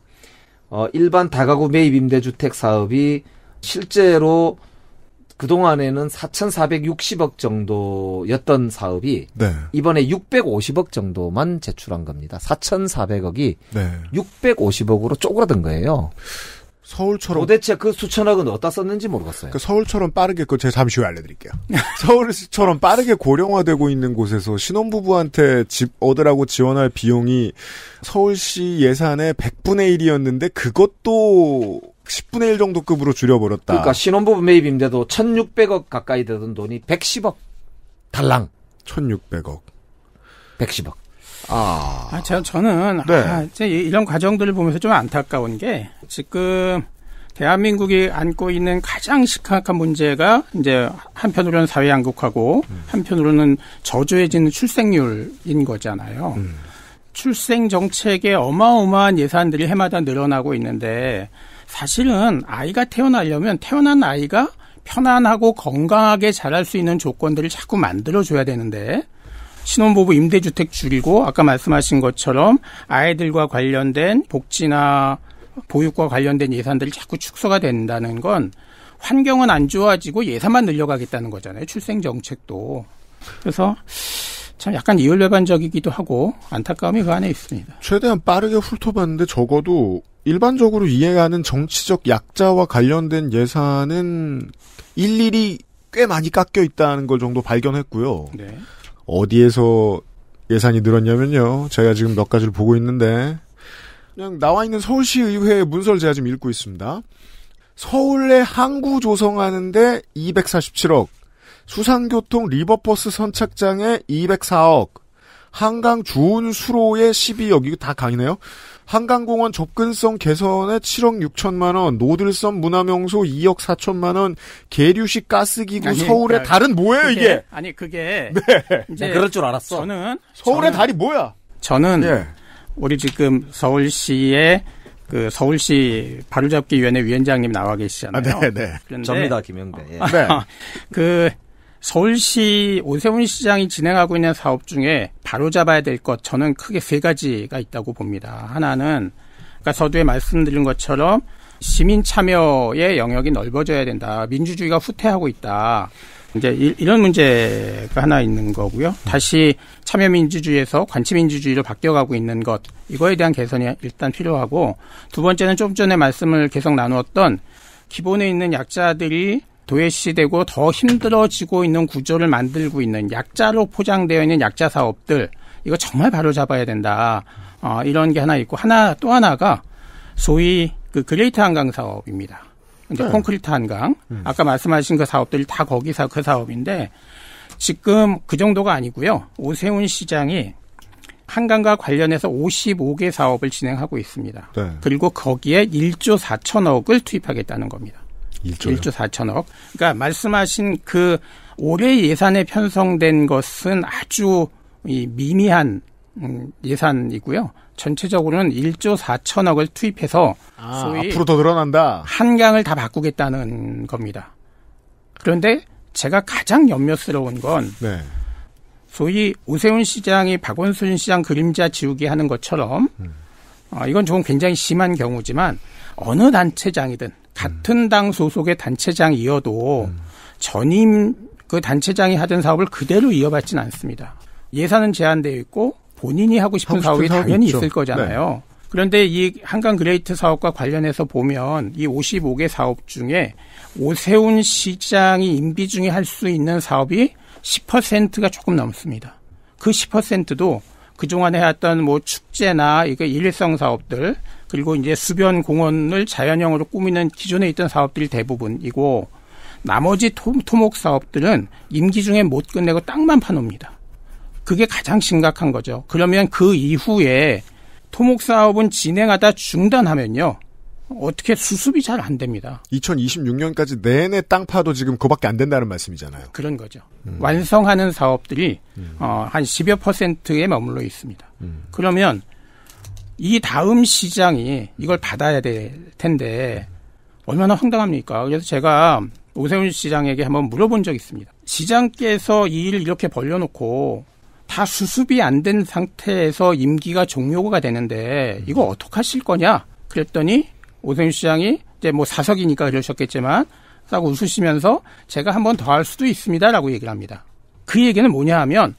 어, 일반 다가구 매입 임대주택 사업이 실제로 그동안에는 4,460억 정도였던 사업이 네. 이번에 650억 정도만 제출한 겁니다. 4,400억이 네. 650억으로 쪼그라든 거예요. 서울처럼 도대체 그 수천억은 어디다 썼는지 모르겠어요. 그 서울처럼 빠르게 그제 잠시 후에 알려드릴게요. 서울처럼 빠르게 고령화되고 있는 곳에서 신혼부부한테 집 얻으라고 지원할 비용이 서울시 예산의 100분의 1이었는데 그것도 10분의 1 정도 급으로 줄여버렸다. 그러니까 신혼부부 매입인데도 1,600억 가까이 되던 돈이 110억 달랑. 1,600억. 110억. 아. 아 저, 저는, 네. 아, 이제 이런 과정들을 보면서 좀 안타까운 게, 지금 대한민국이 안고 있는 가장 심각한 문제가 이제 한편으로는 사회 양극화고 음. 한편으로는 저조해지는 출생률인 거잖아요. 음. 출생 정책에 어마어마한 예산들이 해마다 늘어나고 있는데 사실은 아이가 태어나려면 태어난 아이가 편안하고 건강하게 자랄 수 있는 조건들을 자꾸 만들어줘야 되는데 신혼부부 임대주택 줄이고 아까 말씀하신 것처럼 아이들과 관련된 복지나 보육과 관련된 예산들이 자꾸 축소가 된다는 건 환경은 안 좋아지고 예산만 늘려가겠다는 거잖아요. 출생 정책도. 그래서 참 약간 이율배반적이기도 하고 안타까움이 그 안에 있습니다. 최대한 빠르게 훑어봤는데 적어도 일반적으로 이해하는 정치적 약자와 관련된 예산은 일일이 꽤 많이 깎여 있다는 걸 정도 발견했고요. 네. 어디에서 예산이 늘었냐면요. 제가 지금 몇 가지를 보고 있는데 그냥 나와 있는 서울시 의회 문서를 제가 지금 읽고 있습니다. 서울의 항구 조성하는데 247억, 수상교통 리버버스 선착장에 204억, 한강 주운 수로에 12억, 이거 다 강이네요. 한강공원 접근성 개선에 7억 6천만 원, 노들섬 문화명소 2억 4천만 원, 계류식 가스기구 아니, 서울의 그러니까, 달은 뭐예요 그게, 이게? 아니 그게 네. 이제 그럴 줄 알았어. 저는 서울의 저는, 달이 뭐야? 저는 네. 우리 지금 서울시의 그 서울시 바로잡기위원회 위원장님 나와 계시잖아요. 아, 네, 네. 그 접니다 김영배. 예. 아, 네. 그 서울시 오세훈 시장이 진행하고 있는 사업 중에 바로잡아야 될 것 저는 크게 세 가지가 있다고 봅니다. 하나는 그까 서두에 말씀드린 것처럼 시민 참여의 영역이 넓어져야 된다. 민주주의가 후퇴하고 있다. 이제 이런 문제가 하나 있는 거고요. 다시 참여민주주의에서 관치민주주의로 바뀌어가고 있는 것 이거에 대한 개선이 일단 필요하고 두 번째는 좀 전에 말씀을 계속 나누었던 기본에 있는 약자들이 도외시되고 더 힘들어지고 있는 구조를 만들고 있는 약자로 포장되어 있는 약자 사업들 이거 정말 바로 잡아야 된다. 어, 이런 게 하나 있고 하나 또 하나가 소위 그 그레이트 한강 사업입니다. 이제 네. 콘크리트 한강. 음. 아까 말씀하신 그 사업들이 다 거기서 그 사업인데 지금 그 정도가 아니고요. 오세훈 시장이 한강과 관련해서 55개 사업을 진행하고 있습니다. 네. 그리고 거기에 1조 4천억을 투입하겠다는 겁니다. 1조요? 1조 4천억. 그러니까 말씀하신 그 올해 예산에 편성된 것은 아주 이 미미한 음, 예산이고요. 전체적으로는 1조 4천억을 투입해서 아, 앞으로 더 늘어난다. 한강을 다 바꾸겠다는 겁니다. 그런데 제가 가장 염려스러운 건 네. 소위 오세훈 시장이 박원순 시장 그림자 지우기 하는 것처럼 음. 어, 이건 조금 굉장히 심한 경우지만 어느 단체장이든 같은 음. 당 소속의 단체장이어도 음. 전임 그 단체장이 하던 사업을 그대로 이어받지는 않습니다. 예산은 제한되어 있고 본인이 하고 싶은, 하고 싶은 사업이 당연히 있죠. 있을 거잖아요. 네. 그런데 이 한강 그레이트 사업과 관련해서 보면 이 55개 사업 중에 오세훈 시장이 임비 중에 할 수 있는 사업이 10%가 조금 넘습니다. 그 10%도 그동안에 해왔던 뭐 축제나 이거 일회성 사업들 그리고 이제 수변 공원을 자연형으로 꾸미는 기존에 있던 사업들이 대부분이고 나머지 토, 목 사업들은 임기 중에 못 끝내고 땅만 파놉니다. 그게 가장 심각한 거죠. 그러면 그 이후에 토목 사업은 진행하다 중단하면요. 어떻게 수습이 잘 안 됩니다. 2026년까지 내내 땅 파도 지금 그밖에 안 된다는 말씀이잖아요. 그런 거죠. 음. 완성하는 사업들이 음. 어, 한 10여 퍼센트에 머물러 있습니다. 음. 그러면 이 다음 시장이 이걸 받아야 될 텐데 얼마나 황당합니까? 그래서 제가 오세훈 시장에게 한번 물어본 적 있습니다. 시장께서 이 일을 이렇게 벌려놓고 다 수습이 안 된 상태에서 임기가 종료가 되는데 음. 이거 어떻게 하실 거냐? 그랬더니 오세훈 시장이 이제 뭐 사석이니까 그러셨겠지만 싹 웃으시면서 제가 한 번 더 할 수도 있습니다라고 얘기를 합니다. 그 얘기는 뭐냐 하면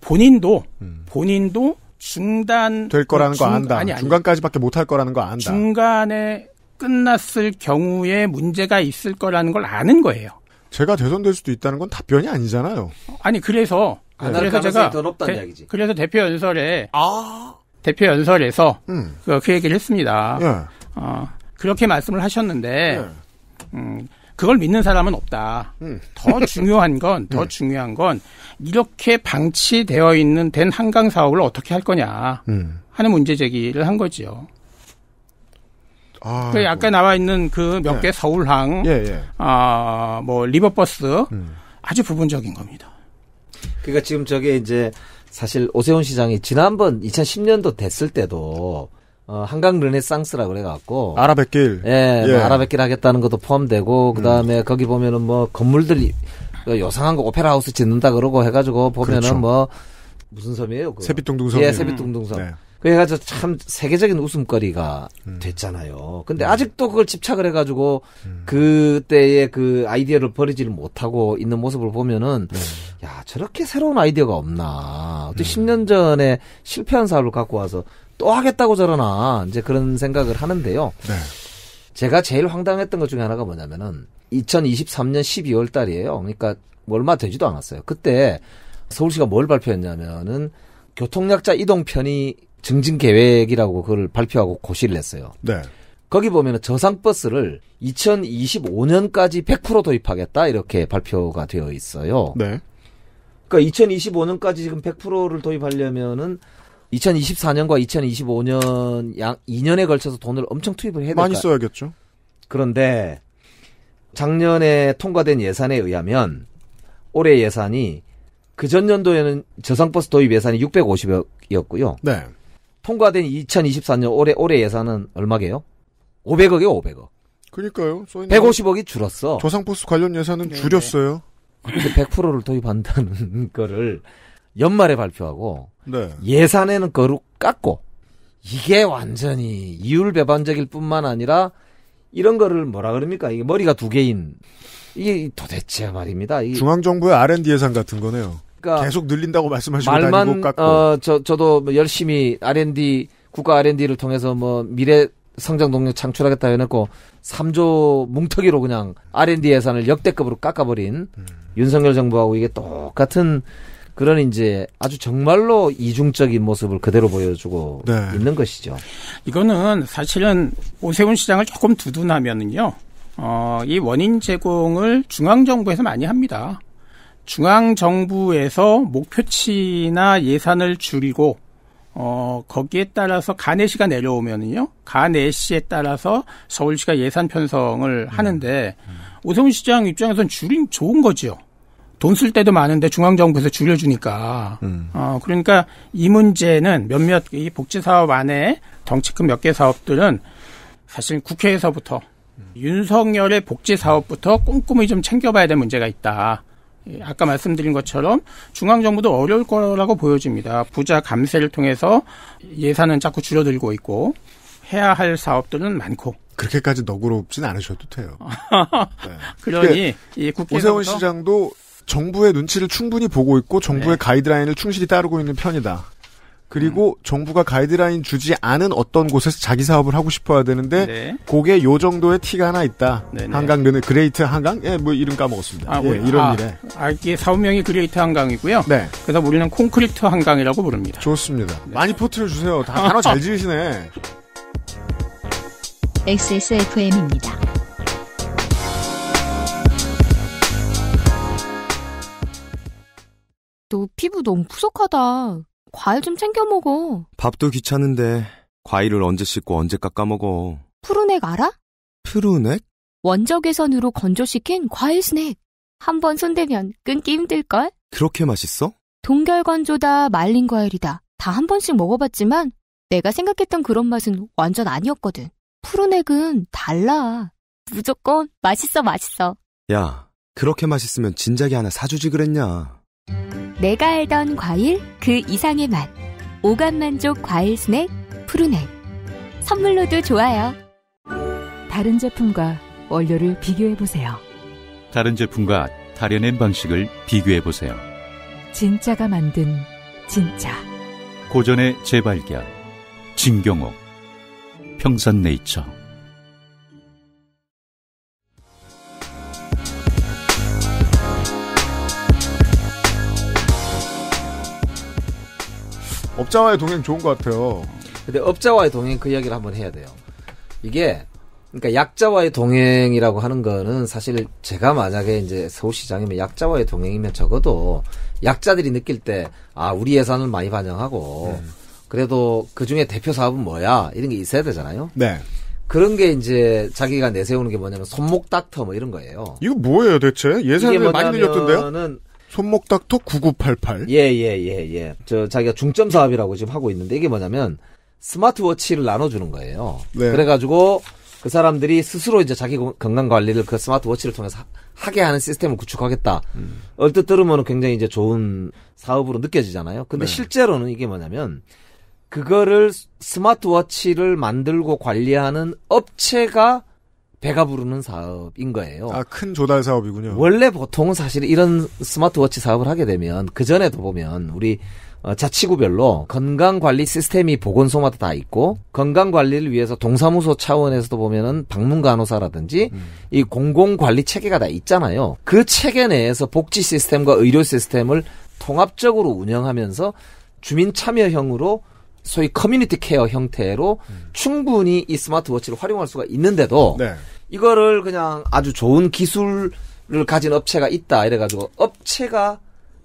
본인도 음. 본인도 중단 될 거라는 중, 거 안다. 아니, 아니. 중간까지밖에 못 할 거라는 거 안다. 중간에 끝났을 경우에 문제가 있을 거라는 걸 아는 거예요. 제가 대선될 수도 있다는 건 답변이 아니잖아요. 아니 그래서 안할 그래서 제가 더 높다는 대, 이기지 그래서 대표 연설에 아~ 대표 연설에서 음. 그, 그, 얘기를 했습니다. 예. 어, 그렇게 말씀을 하셨는데 예. 음, 그걸 믿는 사람은 없다. 음. 더 중요한 건, 더 음. 중요한 건, 이렇게 방치되어 있는 된 한강 사업을 어떻게 할 거냐 음. 하는 문제 제기를 한 거지요. 아, 그 아까 뭐. 나와 있는 그 몇개 예. 서울항, 예, 예. 아, 뭐, 리버버스, 음. 아주 부분적인 겁니다. 그러니까 지금 저게 이제 사실 오세훈 시장이 지난번 2010년도 됐을 때도 어, 한강 르네상스라 그래갖고 아라뱃길 예, 뭐 예. 아라뱃길 하겠다는 것도 포함되고 그 다음에 음. 거기 보면은 뭐 건물들이 그 요상한 거 오페라 하우스 짓는다 그러고 해가지고 보면은 그렇죠. 뭐 무슨 섬이에요? 그 세빛둥둥섬. 예, 세빛둥둥섬. 음. 네. 그래가지고 참 세계적인 웃음거리가 음. 됐잖아요. 근데 음. 아직도 그걸 집착을 해가지고 음. 그때의 그 아이디어를 버리지를 못하고 있는 모습을 보면은 네. 야 저렇게 새로운 아이디어가 없나. 또 10년 음. 전에 실패한 사업을 갖고 와서 또 하겠다고 저러나 이제 그런 생각을 하는데요. 네. 제가 제일 황당했던 것 중에 하나가 뭐냐면은 2023년 12월 달이에요. 그러니까 얼마 되지도 않았어요. 그때 서울시가 뭘 발표했냐면은 교통약자 이동편의 증진 계획이라고 그걸 발표하고 고시를 했어요 네. 거기 보면 저상 버스를 2025년까지 100% 도입하겠다 이렇게 발표가 되어 있어요. 네. 그러니까 2025년까지 지금 100%를 도입하려면은 2024년과 2025년 양 2년에 걸쳐서 돈을 엄청 투입을 해야 될까 많이 써야겠죠. 그런데 작년에 통과된 예산에 의하면 올해 예산이 그 전년도에는 저상버스 도입 예산이 650억이었고요. 네. 통과된 2024년 올해 올해 예산은 얼마게요? 500억이요, 500억. 그니까요. 150억이 줄었어. 조상포스 관련 예산은 네 줄였어요. 네. 근데 100%를 도입한다는 거를 연말에 발표하고 네. 예산에는 거로 깎고 이게 완전히 이율배반적일 뿐만 아니라 이런 거를 뭐라 그럽니까? 이게 머리가 두 개인 이게 도대체 말입니다. 중앙정부의 R&D 예산 같은 거네요. 그러니까 계속 늘린다고 말씀하시고 말만 어, 저 저도 뭐 열심히 R&D 국가 R&D를 통해서 뭐 미래 성장 동력 창출하겠다 해놓고 3조 뭉터기로 그냥 R&D 예산을 역대급으로 깎아버린 음. 윤석열 정부하고 이게 똑같은 그런 이제 아주 정말로 이중적인 모습을 그대로 보여주고 네. 있는 것이죠. 이거는 사실은 오세훈 시장을 조금 두둔하면은요, 어, 이 원인 제공을 중앙정부에서 많이 합니다. 중앙 정부에서 목표치나 예산을 줄이고 어, 거기에 따라서 가내시가 내려오면은요, 가내시에 따라서 서울시가 예산 편성을 음. 하는데, 음. 음. 오세훈 시장 입장에선 줄인 좋은 거지요. 돈 쓸 때도 많은데 중앙정부에서 줄여주니까. 음. 어, 그러니까 이 문제는 몇몇 이 복지사업 안에 덩치 큰 몇 개 사업들은 사실 국회에서부터 음. 윤석열의 복지사업부터 꼼꼼히 좀 챙겨봐야 될 문제가 있다. 예, 아까 말씀드린 것처럼 중앙정부도 어려울 거라고 보여집니다. 부자 감세를 통해서 예산은 자꾸 줄어들고 있고 해야 할 사업들은 많고 그렇게까지 너그럽진 않으셔도 돼요. 네. 그러니 네. 이국회에 오세훈 시장도 정부의 눈치를 충분히 보고 있고 정부의 네. 가이드라인을 충실히 따르고 있는 편이다. 그리고 음. 정부가 가이드라인 주지 않은 어떤 곳에서 자기 사업을 하고 싶어야 되는데 네. 그게 요 정도의 티가 하나 있다. 네네. 네. 한강 르네 그 그레이트 한강 예뭐 이름 까먹었습니다. 아, 예, 이런 아, 일에 아, 이게 사업명이 그레이트 한강이고요. 네. 그래서 우리는 콘크리트 한강이라고 부릅니다. 좋습니다. 네. 많이 포트를 주세요. 다 단어 잘 지으시네. XSFM입니다. 너 피부 너무 푸석하다. 과일 좀 챙겨 먹어. 밥도 귀찮은데 과일을 언제 씻고 언제 깎아 먹어. 푸른액 알아? 푸른액? 원적외선으로 건조시킨 과일 스낵. 한 번 손대면 끊기 힘들걸? 그렇게 맛있어? 동결건조다, 말린 과일이다. 다 한 번씩 먹어봤지만 내가 생각했던 그런 맛은 완전 아니었거든. 푸른액은 달라. 무조건 맛있어, 맛있어. 야, 그렇게 맛있으면 진작에 하나 사주지 그랬냐. 내가 알던 과일 그 이상의 맛, 오감만족 과일 스낵, 푸르넥. 선물로도 좋아요. 다른 제품과 원료를 비교해보세요. 다른 제품과 다려낸 방식을 비교해보세요. 진짜가 만든 진짜. 고전의 재발견. 진경옥. 평산네이처. 업자와의 동행 좋은 것 같아요. 근데 업자와의 동행 그 이야기를 한번 해야 돼요. 이게 그러니까 약자와의 동행이라고 하는 거는 사실 제가 만약에 이제 서울시장이면 약자와의 동행이면 적어도 약자들이 느낄 때 아 우리 예산을 많이 반영하고 음. 그래도 그 중에 대표 사업은 뭐야 이런 게 있어야 되잖아요. 네. 그런 게 이제 자기가 내세우는 게 뭐냐면 손목 닥터 뭐 이런 거예요. 이거 뭐예요 대체? 예산을 많이 늘렸던데요? 손목닥터 9988. 예, 예, 예, 예. 저, 자기가 중점 사업이라고 지금 하고 있는데 이게 뭐냐면 스마트워치를 나눠주는 거예요. 네. 그래가지고 그 사람들이 스스로 이제 자기 건강 관리를 그 스마트워치를 통해서 하, 게 하는 시스템을 구축하겠다. 음. 얼뜻 들으면 굉장히 이제 좋은 사업으로 느껴지잖아요. 근데 네. 실제로는 이게 뭐냐면 그거를 스마트워치를 만들고 관리하는 업체가 배가 부르는 사업인 거예요. 아, 큰 조달 사업이군요. 원래 보통은 사실 이런 스마트워치 사업을 하게 되면 그전에도 보면 우리 어, 자치구별로 건강관리 시스템이 보건소마다 다 있고 건강관리를 위해서 동사무소 차원에서도 보면은 방문간호사라든지 음. 이 공공관리 체계가 다 있잖아요. 그 체계 내에서 복지 시스템과 의료 시스템을 통합적으로 운영하면서 주민 참여형으로 소위 커뮤니티 케어 형태로 음. 충분히 이 스마트워치를 활용할 수가 있는데도 네. 이거를 그냥 아주 좋은 기술을 가진 업체가 있다 이래가지고 업체가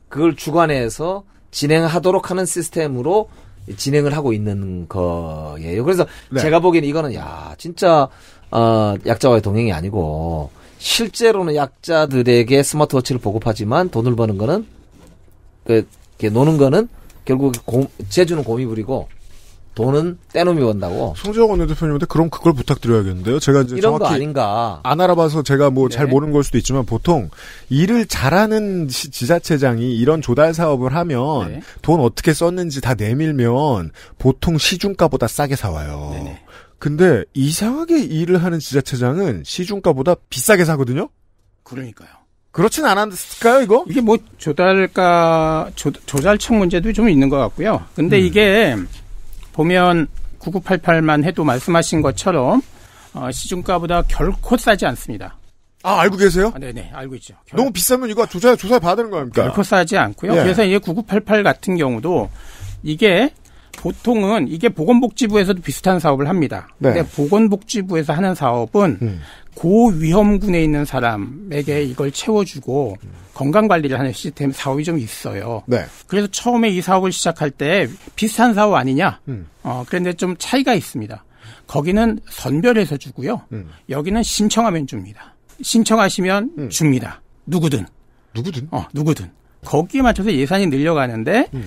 그걸 주관해서 진행하도록 하는 시스템으로 진행을 하고 있는 거예요. 그래서 네. 제가 보기에는 이거는 야 진짜 어, 약자와의 동행이 아니고 실제로는 약자들에게 스마트워치를 보급하지만 돈을 버는 거는 그 이렇게 노는 거는 결국 고, 제주는 곰이 부리고 돈은 떼놈이 번다고. 송지혁 원내대표님한테 그럼 그걸 부탁드려야겠는데요. 제가 이제 이런 정확히 거 아닌가. 안 알아봐서 제가 뭐잘 네. 모르는 걸 수도 있지만 보통 일을 잘하는 시, 지자체장이 이런 조달 사업을 하면 네. 돈 어떻게 썼는지 다 내밀면 보통 시중가보다 싸게 사와요. 네 근데 이상하게 일을 하는 지자체장은 시중가보다 비싸게 사거든요. 그러니까요. 그렇진 않았을까요, 이거? 이게 뭐 조달가 조, 조달청 문제도 좀 있는 것 같고요. 근데 음. 이게 보면 9988만 해도 말씀하신 것처럼 어, 시중가보다 결코 싸지 않습니다. 아, 알고 계세요? 아, 네네, 알고 있죠. 결... 너무 비싸면 이거 조사, 조사 받는 거아닙니까 결코 싸지 않고요. 예. 그래서 이게 9988 같은 경우도 이게 보통은 이게 보건복지부에서도 비슷한 사업을 합니다. 네. 근데 보건복지부에서 하는 사업은 음. 고위험군에 있는 사람에게 이걸 채워주고 음. 건강관리를 하는 시스템 사업이 좀 있어요. 네. 그래서 처음에 이 사업을 시작할 때 비슷한 사업 아니냐? 음. 어, 그런데 좀 차이가 있습니다. 거기는 선별해서 주고요. 음. 여기는 신청하면 줍니다. 신청하시면 음. 줍니다. 누구든. 누구든? 어, 누구든. 거기에 맞춰서 예산이 늘려가는데, 음.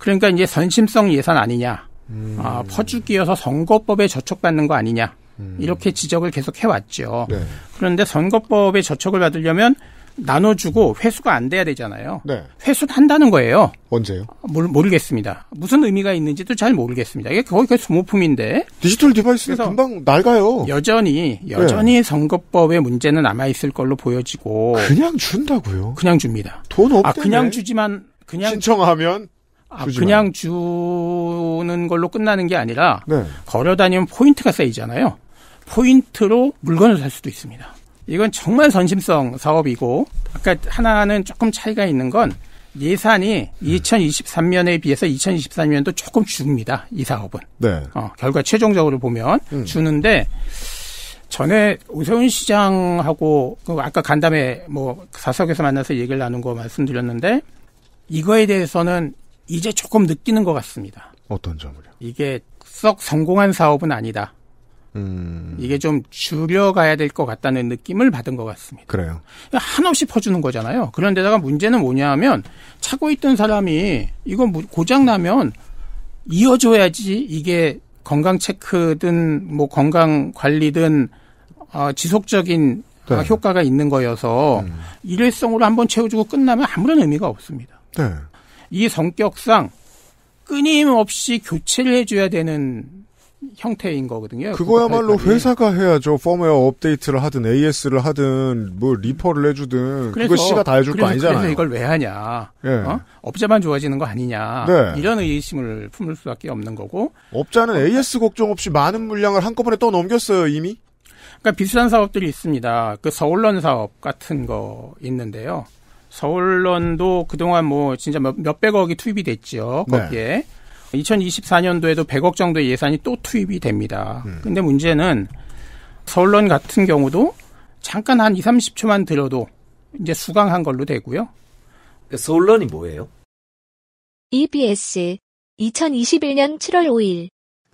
그러니까 이제 선심성 예산 아니냐, 음. 아, 퍼주기여서 선거법에 저촉받는 거 아니냐 음. 이렇게 지적을 계속 해왔죠. 네. 그런데 선거법에 저촉을 받으려면 나눠주고 회수가 안 돼야 되잖아요. 네. 회수를 한다는 거예요. 언제요? 모르, 모르겠습니다. 무슨 의미가 있는지도 잘 모르겠습니다. 이게 거의, 거의 소모품인데. 디지털 디바이스는 금방 낡아요. 여전히 여전히 네. 선거법의 문제는 남아 있을 걸로 보여지고. 그냥 준다고요? 그냥 줍니다. 돈 없대. 아 그냥 주지만 그냥 신청하면 아, 그냥 주는 걸로 끝나는 게 아니라 네. 걸어 다니면 포인트가 쌓이잖아요. 포인트로 물건을 살 수도 있습니다. 이건 정말 선심성 사업이고 아까 하나는 조금 차이가 있는 건 예산이 음. 2023년에 비해서 2024년도 조금 줍니다. 이 사업은. 네. 어, 결과 최종적으로 보면 음. 주는데 전에 오세훈 시장하고 그 아까 간담회 뭐 사석에서 만나서 얘기를 나눈 거 말씀드렸는데 이거에 대해서는 이제 조금 느끼는 것 같습니다. 어떤 점을요? 이게 썩 성공한 사업은 아니다. 음... 이게 좀 줄여가야 될 것 같다는 느낌을 받은 것 같습니다. 그래요. 한없이 퍼주는 거잖아요. 그런데다가 문제는 뭐냐 하면 차고 있던 사람이 이거 뭐 고장나면 이어줘야지 이게 건강 체크든 뭐 건강 관리든 어, 지속적인 어, 네. 효과가 있는 거여서 음. 일회성으로 한번 채워주고 끝나면 아무런 의미가 없습니다. 네. 이 성격상 끊임없이 교체를 해줘야 되는 형태인 거거든요. 그 그거야말로 회사가 해야죠. 펌웨어 업데이트를 하든 AS를 하든 뭐 리퍼를 해주든 그래서, 거 씨가 다 해줄 그래서, 거 아니잖아요. 그래서 이걸 왜 하냐. 예. 어? 업자만 좋아지는 거 아니냐. 네. 이런 의심을 품을 수밖에 없는 거고. 업자는 어? AS 걱정 없이 많은 물량을 한꺼번에 또 넘겼어요 이미. 그러니까 비슷한 사업들이 있습니다. 그 서울런 사업 같은 거 있는데요. 서울론도 그동안 뭐 진짜 몇, 백억이 투입이 됐죠. 거기에. 네. 2024년도에도 100억 정도의 예산이 또 투입이 됩니다. 음. 근데 문제는 서울론 같은 경우도 잠깐 한 2, 30초만 들어도 이제 수강한 걸로 되고요. 그 서울론이 뭐예요? EBS 2021년 7월 5일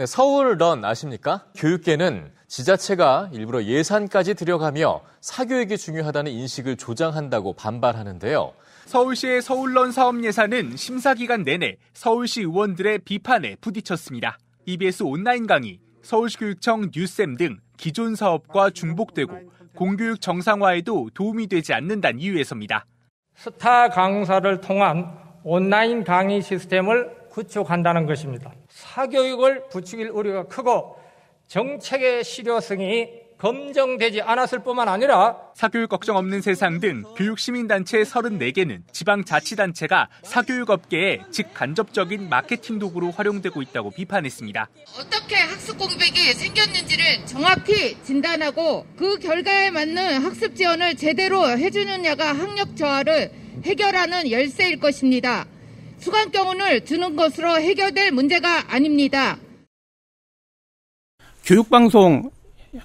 서울런 아십니까? 교육계는 지자체가 일부러 예산까지 들여가며 사교육이 중요하다는 인식을 조장한다고 반발하는데요. 서울시의 서울런 사업 예산은 심사 기간 내내 서울시 의원들의 비판에 부딪혔습니다. EBS 온라인 강의, 서울시 교육청 뉴쌤 등 기존 사업과 중복되고 공교육 정상화에도 도움이 되지 않는다는 이유에서입니다. 스타 강사를 통한 온라인 강의 시스템을 구축한다는 것입니다. 사교육을 부추길 우려가 크고 정책의 실효성이 검증되지 않았을 뿐만 아니라 사교육 걱정 없는 세상 등 교육시민단체 34개는 지방자치단체가 사교육업계에 직간접적인 마케팅 도구로 활용되고 있다고 비판했습니다. 어떻게 학습 공백이 생겼는지를 정확히 진단하고 그 결과에 맞는 학습 지원을 제대로 해주느냐가 학력 저하를 해결하는 열쇠일 것입니다. 수강경훈을 주는 것으로 해결될 문제가 아닙니다. 교육방송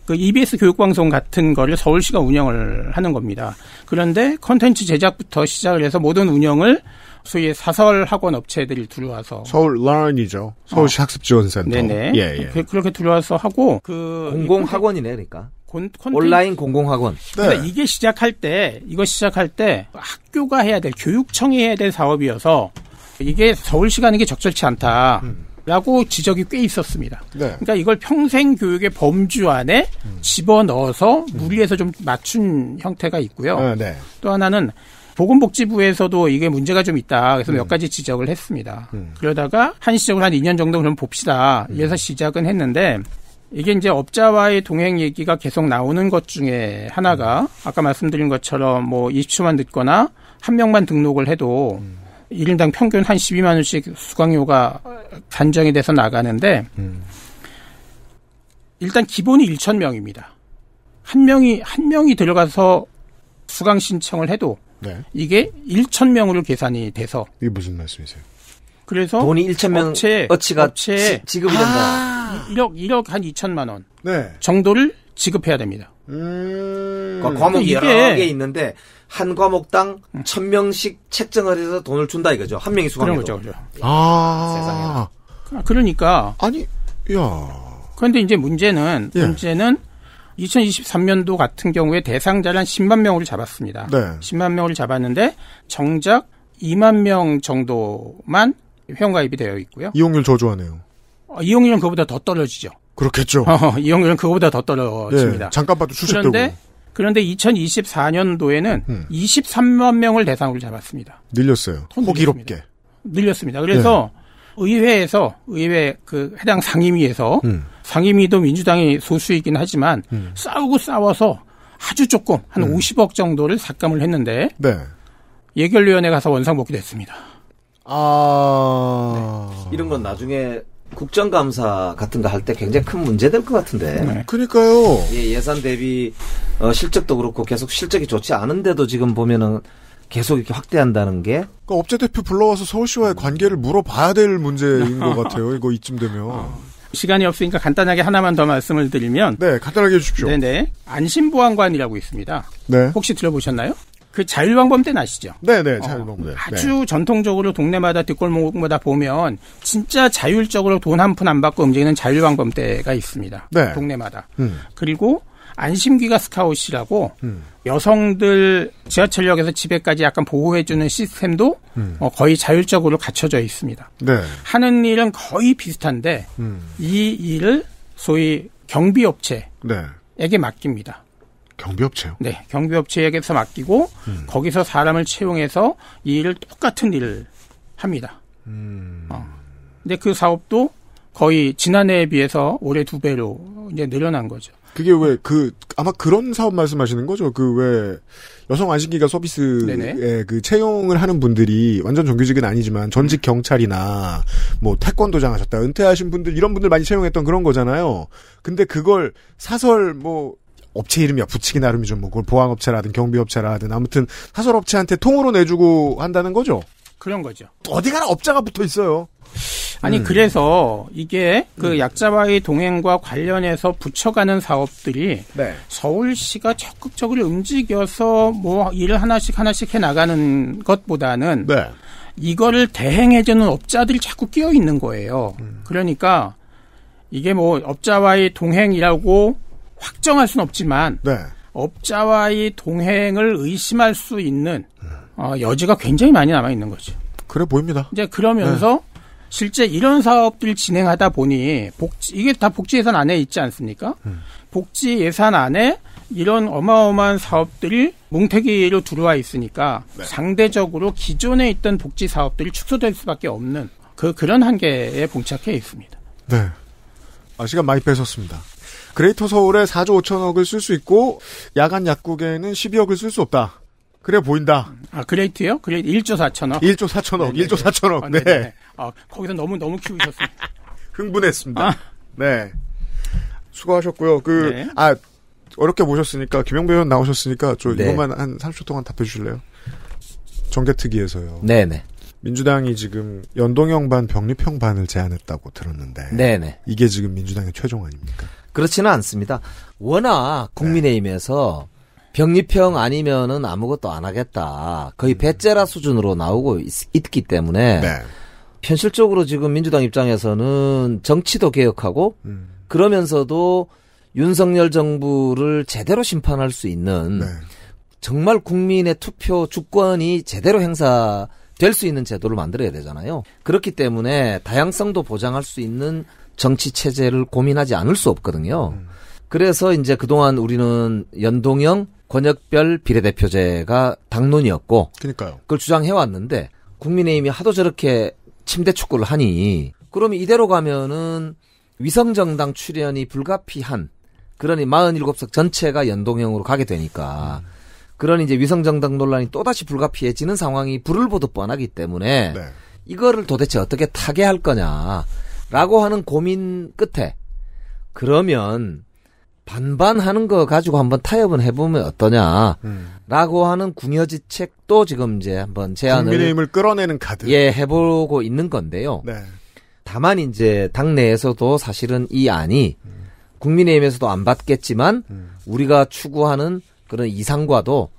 그 EBS 교육방송 같은 거를 서울시가 운영을 하는 겁니다. 그런데 컨텐츠 제작부터 시작을 해서 모든 운영을 소위 사설 학원 업체들이 들어와서 서울 라인이죠 서울시 어. 학습지원센터. 네네. 예, 예. 그, 그렇게 들어와서 하고 그, 그 공공 학원이네 그러니까. 온라인 공공학원. 네. 그러니까 이게 시작할 때 이거 시작할 때 학교가 해야 될 교육청이 해야 될 사업이어서 이게 서울시가 하는 게 적절치 않다. 음. 라고 지적이 꽤 있었습니다. 네. 그러니까 이걸 평생 교육의 범주 안에 음. 집어넣어서 무리해서 좀 맞춘 형태가 있고요. 어, 네. 또 하나는 보건복지부에서도 이게 문제가 좀 있다. 그래서 음. 몇 가지 지적을 했습니다. 음. 그러다가 한 시적으로 한 2년 정도 그럼 봅시다. 음. 이래서 시작은 했는데 이게 이제 업자와의 동행 얘기가 계속 나오는 것 중에 하나가 음. 아까 말씀드린 것처럼 뭐 20초만 늦거나 한 명만 등록을 해도 음. 1인당 평균 한 12만 원씩 수강료가 산정이 돼서 나가는데 음. 일단 기본이 1천 명입니다. 한 명이 한 명이 들어가서 수강 신청을 해도 네. 이게 1천 명으로 계산이 돼서 이게 무슨 말씀이세요? 그래서 돈이 1천 명 업체, 어치가 업체 지급이 된다. 아~ 1억 1억 한 2천만 원 네. 정도를 지급해야 됩니다. 음. 그러니까 과목이 여러 개 있는데 한 과목당 음. 천 명씩 책정을 해서 돈을 준다 이거죠. 한 명이 수강해도. 그죠 그죠 아. 세상에. 그, 그러니까 아니, 야. 그런데 이제 문제는 예. 문제는 2023년도 같은 경우에 대상자란 10만 명을 잡았습니다. 네. 10만 명을 잡았는데 정작 2만 명 정도만 회원가입이 되어 있고요. 이용률 저조하네요. 어, 이용률은 그보다 더 떨어지죠. 그렇겠죠. 어, 이용률은 그거보다 더 떨어집니다. 예, 잠깐 봐도 추식되고. 그런데 그런데 2024년도에는 음. 23만 명을 대상으로 잡았습니다. 늘렸어요. 호기롭게. 늘렸습니다. 그래서 네. 의회에서 의회 그 해당 상임위에서 음. 상임위도 민주당이 소수이긴 하지만 음. 싸우고 싸워서 아주 조금 한 음. 50억 정도를 삭감을 했는데 네. 예결위원회 가서 원상복귀됐습니다. 아 네. 이런 건 나중에 국정감사 같은 거 할 때 굉장히 큰 문제 될 것 같은데. 네. 그러니까요. 예, 예산 대비 어, 실적도 그렇고 계속 실적이 좋지 않은데도 지금 보면은 계속 이렇게 확대한다는 게. 그러니까 업체 대표 불러와서 서울시와의 관계를 물어봐야 될 문제인 것 같아요. 이거 이쯤 되면. 시간이 없으니까 간단하게 하나만 더 말씀을 드리면. 네, 간단하게 해주십시오. 네네. 안심보안관이라고 있습니다. 네. 혹시 들어보셨나요? 그자율왕범때나시죠 네네, 자율방범대. 어, 아주 네. 전통적으로 동네마다 뒷골목마다 보면 진짜 자율적으로 돈 한 푼 안 받고 움직이는 자율왕범때가 있습니다. 네. 동네마다. 음. 그리고 안심귀가 스카웃이라고 음. 여성들 지하철역에서 집에까지 약간 보호해주는 시스템도 음. 어, 거의 자율적으로 갖춰져 있습니다. 네. 하는 일은 거의 비슷한데 음. 이 일을 소위 경비업체에게 맡깁니다. 경비업체요? 네, 경비업체에게서 맡기고 음. 거기서 사람을 채용해서 이 일을 똑같은 일을 합니다. 음. 어. 근데 그 사업도 거의 지난해에 비해서 올해 두 배로 이제 늘어난 거죠. 그게 왜 그 아마 그런 사업 말씀하시는 거죠? 그 왜 여성 안식기가 서비스에 그 채용을 하는 분들이 완전 정규직은 아니지만 전직 경찰이나 뭐 태권도장 하셨다 은퇴하신 분들 이런 분들 많이 채용했던 그런 거잖아요. 근데 그걸 사설 뭐 업체 이름이야 붙이기 나름이죠. 뭐 그걸 보안업체라든 경비업체라든 아무튼 사설업체한테 통으로 내주고 한다는 거죠. 그런 거죠. 어디 가나 업자가 붙어 있어요. 아니 음. 그래서 이게 그 음. 약자와의 동행과 관련해서 붙여가는 사업들이 네. 서울시가 적극적으로 움직여서 뭐 일을 하나씩 하나씩 해 나가는 것보다는 네. 이거를 대행해주는 업자들이 자꾸 끼어 있는 거예요. 음. 그러니까 이게 뭐 업자와의 동행이라고 확정할 수는 없지만 네. 업자와의 동행을 의심할 수 있는 어, 여지가 굉장히 많이 남아 있는 거죠. 그래 보입니다. 이제 그러면서 네. 실제 이런 사업들 진행하다 보니 복지 이게 다 복지 예산 안에 있지 않습니까? 음. 복지 예산 안에 이런 어마어마한 사업들이 뭉태기로 들어와 있으니까 네. 상대적으로 기존에 있던 복지 사업들이 축소될 수밖에 없는 그 그런 한계에 봉착해 있습니다. 네. 아, 시간 많이 뺏었습니다. 그레이터 서울에 4조 5천억을 쓸 수 있고 야간 약국에는 12억을 쓸 수 없다. 그래 보인다. 아, 그레이트요? 그레이트 1조 4천억. 1조 4천억. 네네 1조 4천억. 아, 네. 네 거기서 너무 너무 키우셨습니다 흥분했습니다. 아. 네. 수고하셨고요. 그 네. 아, 어렵게 모셨으니까 김영배 의원 나오셨으니까 저 네. 이것만 한 30초 동안 답해 주실래요? 정개특위에서요. 네, 네. 민주당이 지금 연동형 반 병립형 반을 제안했다고 들었는데 네네. 이게 지금 민주당의 최종 아닙니까? 그렇지는 않습니다. 워낙 네. 국민의힘에서 병립형 아니면은 아무것도 안 하겠다. 거의 음. 배째라 수준으로 나오고 있, 기 때문에 네. 현실적으로 지금 민주당 입장에서는 정치도 개혁하고 음. 그러면서도 윤석열 정부를 제대로 심판할 수 있는 네. 정말 국민의 투표 주권이 제대로 행사 될 수 있는 제도를 만들어야 되잖아요. 그렇기 때문에 다양성도 보장할 수 있는 정치 체제를 고민하지 않을 수 없거든요. 음. 그래서 이제 그동안 우리는 연동형 권역별 비례대표제가 당론이었고 그러니까요. 그걸 주장해 왔는데 국민의힘이 하도 저렇게 침대 축구를 하니 그럼 이대로 가면은 위성정당 출연이 불가피한 그러니 47석 전체가 연동형으로 가게 되니까 음. 그러니 이제 위성정당 논란이 또다시 불가피해지는 상황이 불을 보듯 뻔하기 때문에 네. 이거를 도대체 어떻게 타개할 거냐 라고 하는 고민 끝에 그러면 반반하는 거 가지고 한번 타협은 해보면 어떠냐라고 하는 궁여지 책도 지금 이제 한번 제안을 국민의힘을 끌어내는 카드 예 해보고 있는 건데요. 네. 다만 이제 당내에서도 사실은 이 안이 국민의힘에서도 안 받겠지만 음. 우리가 추구하는 그런 이상과도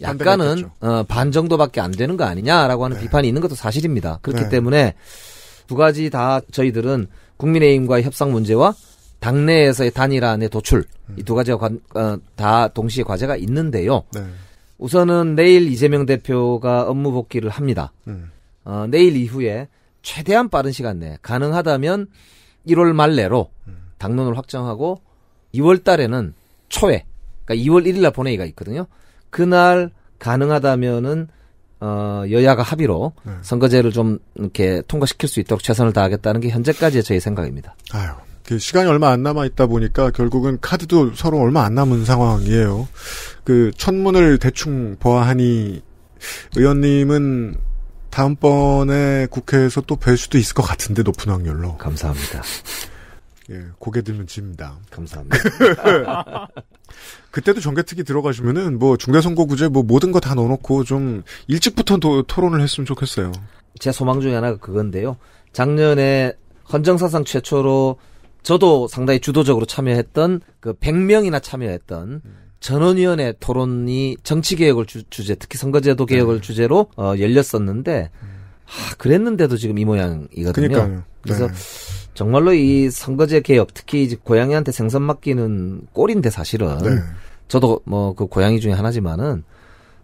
약간은 어, 반 정도밖에 안 되는 거 아니냐라고 하는 네. 비판이 있는 것도 사실입니다. 그렇기 네. 때문에 두 가지 다 저희들은 국민의힘과 협상 문제와 당내에서의 단일안의 화 도출 이 두 가지가 관, 어, 다 동시에 과제가 있는데요. 네. 우선은 내일 이재명 대표가 업무 복귀를 합니다. 음. 어, 내일 이후에 최대한 빠른 시간 내에 가능하다면 1월 말 내로 음. 당론을 확정하고 2월 달에는 초에 그러니까 2월 1일 날 본회의가 있거든요. 그날 가능하다면은 어, 여야가 합의로 네. 선거제를 좀 이렇게 통과시킬 수 있도록 최선을 다하겠다는 게 현재까지의 저희 생각입니다. 아유, 그 시간이 얼마 안 남아 있다 보니까 결국은 카드도 서로 얼마 안 남은 상황이에요. 그 천문을 대충 보아하니 의원님은 다음번에 국회에서 또 뵐 수도 있을 것 같은데 높은 확률로. 감사합니다. 예, 고개 들면 집니다. 감사합니다. 그때도 정개특위 들어가시면은 뭐 중대선거구제 뭐 모든 거 다 넣어놓고 좀 일찍부터 도, 토론을 했으면 좋겠어요. 제 소망 중에 하나가 그건데요. 작년에 헌정사상 최초로 저도 상당히 주도적으로 참여했던 그 100명이나 참여했던 전원위원회 토론이 정치개혁을 주, 제 특히 선거제도 개혁을 네. 주제로 어, 열렸었는데 아, 그랬는데도 지금 이 모양이거든요. 그러니까요. 네. 그래서 정말로 이 선거제 개혁 특히 이제 고양이한테 생선 맡기는 꼴인데 사실은 네. 저도 뭐 그 고양이 중에 하나지만은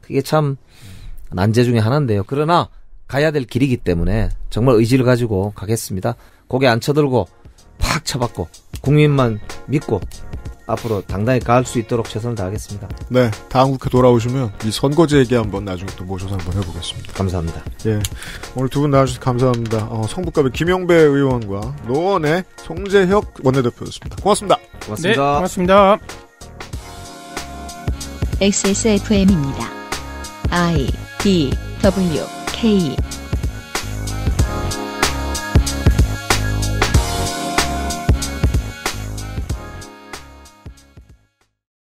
그게 참 난제 중에 하나인데요. 그러나 가야 될 길이기 때문에 정말 의지를 가지고 가겠습니다. 고개 안 쳐들고 팍 쳐받고 국민만 믿고 앞으로 당당히 가할 수 있도록 최선을 다하겠습니다. 네, 다음 국회 돌아오시면 이 선거제 얘기 한번 나중에 또 모셔서 한번 해보겠습니다. 감사합니다. 예, 오늘 두 분 나와주셔서 감사합니다. 어, 성북갑의 김영배 의원과 노원의 송재혁 원내대표였습니다. 고맙습니다. 고맙습니다. 네, 고맙습니다. XSFM입니다. I D W K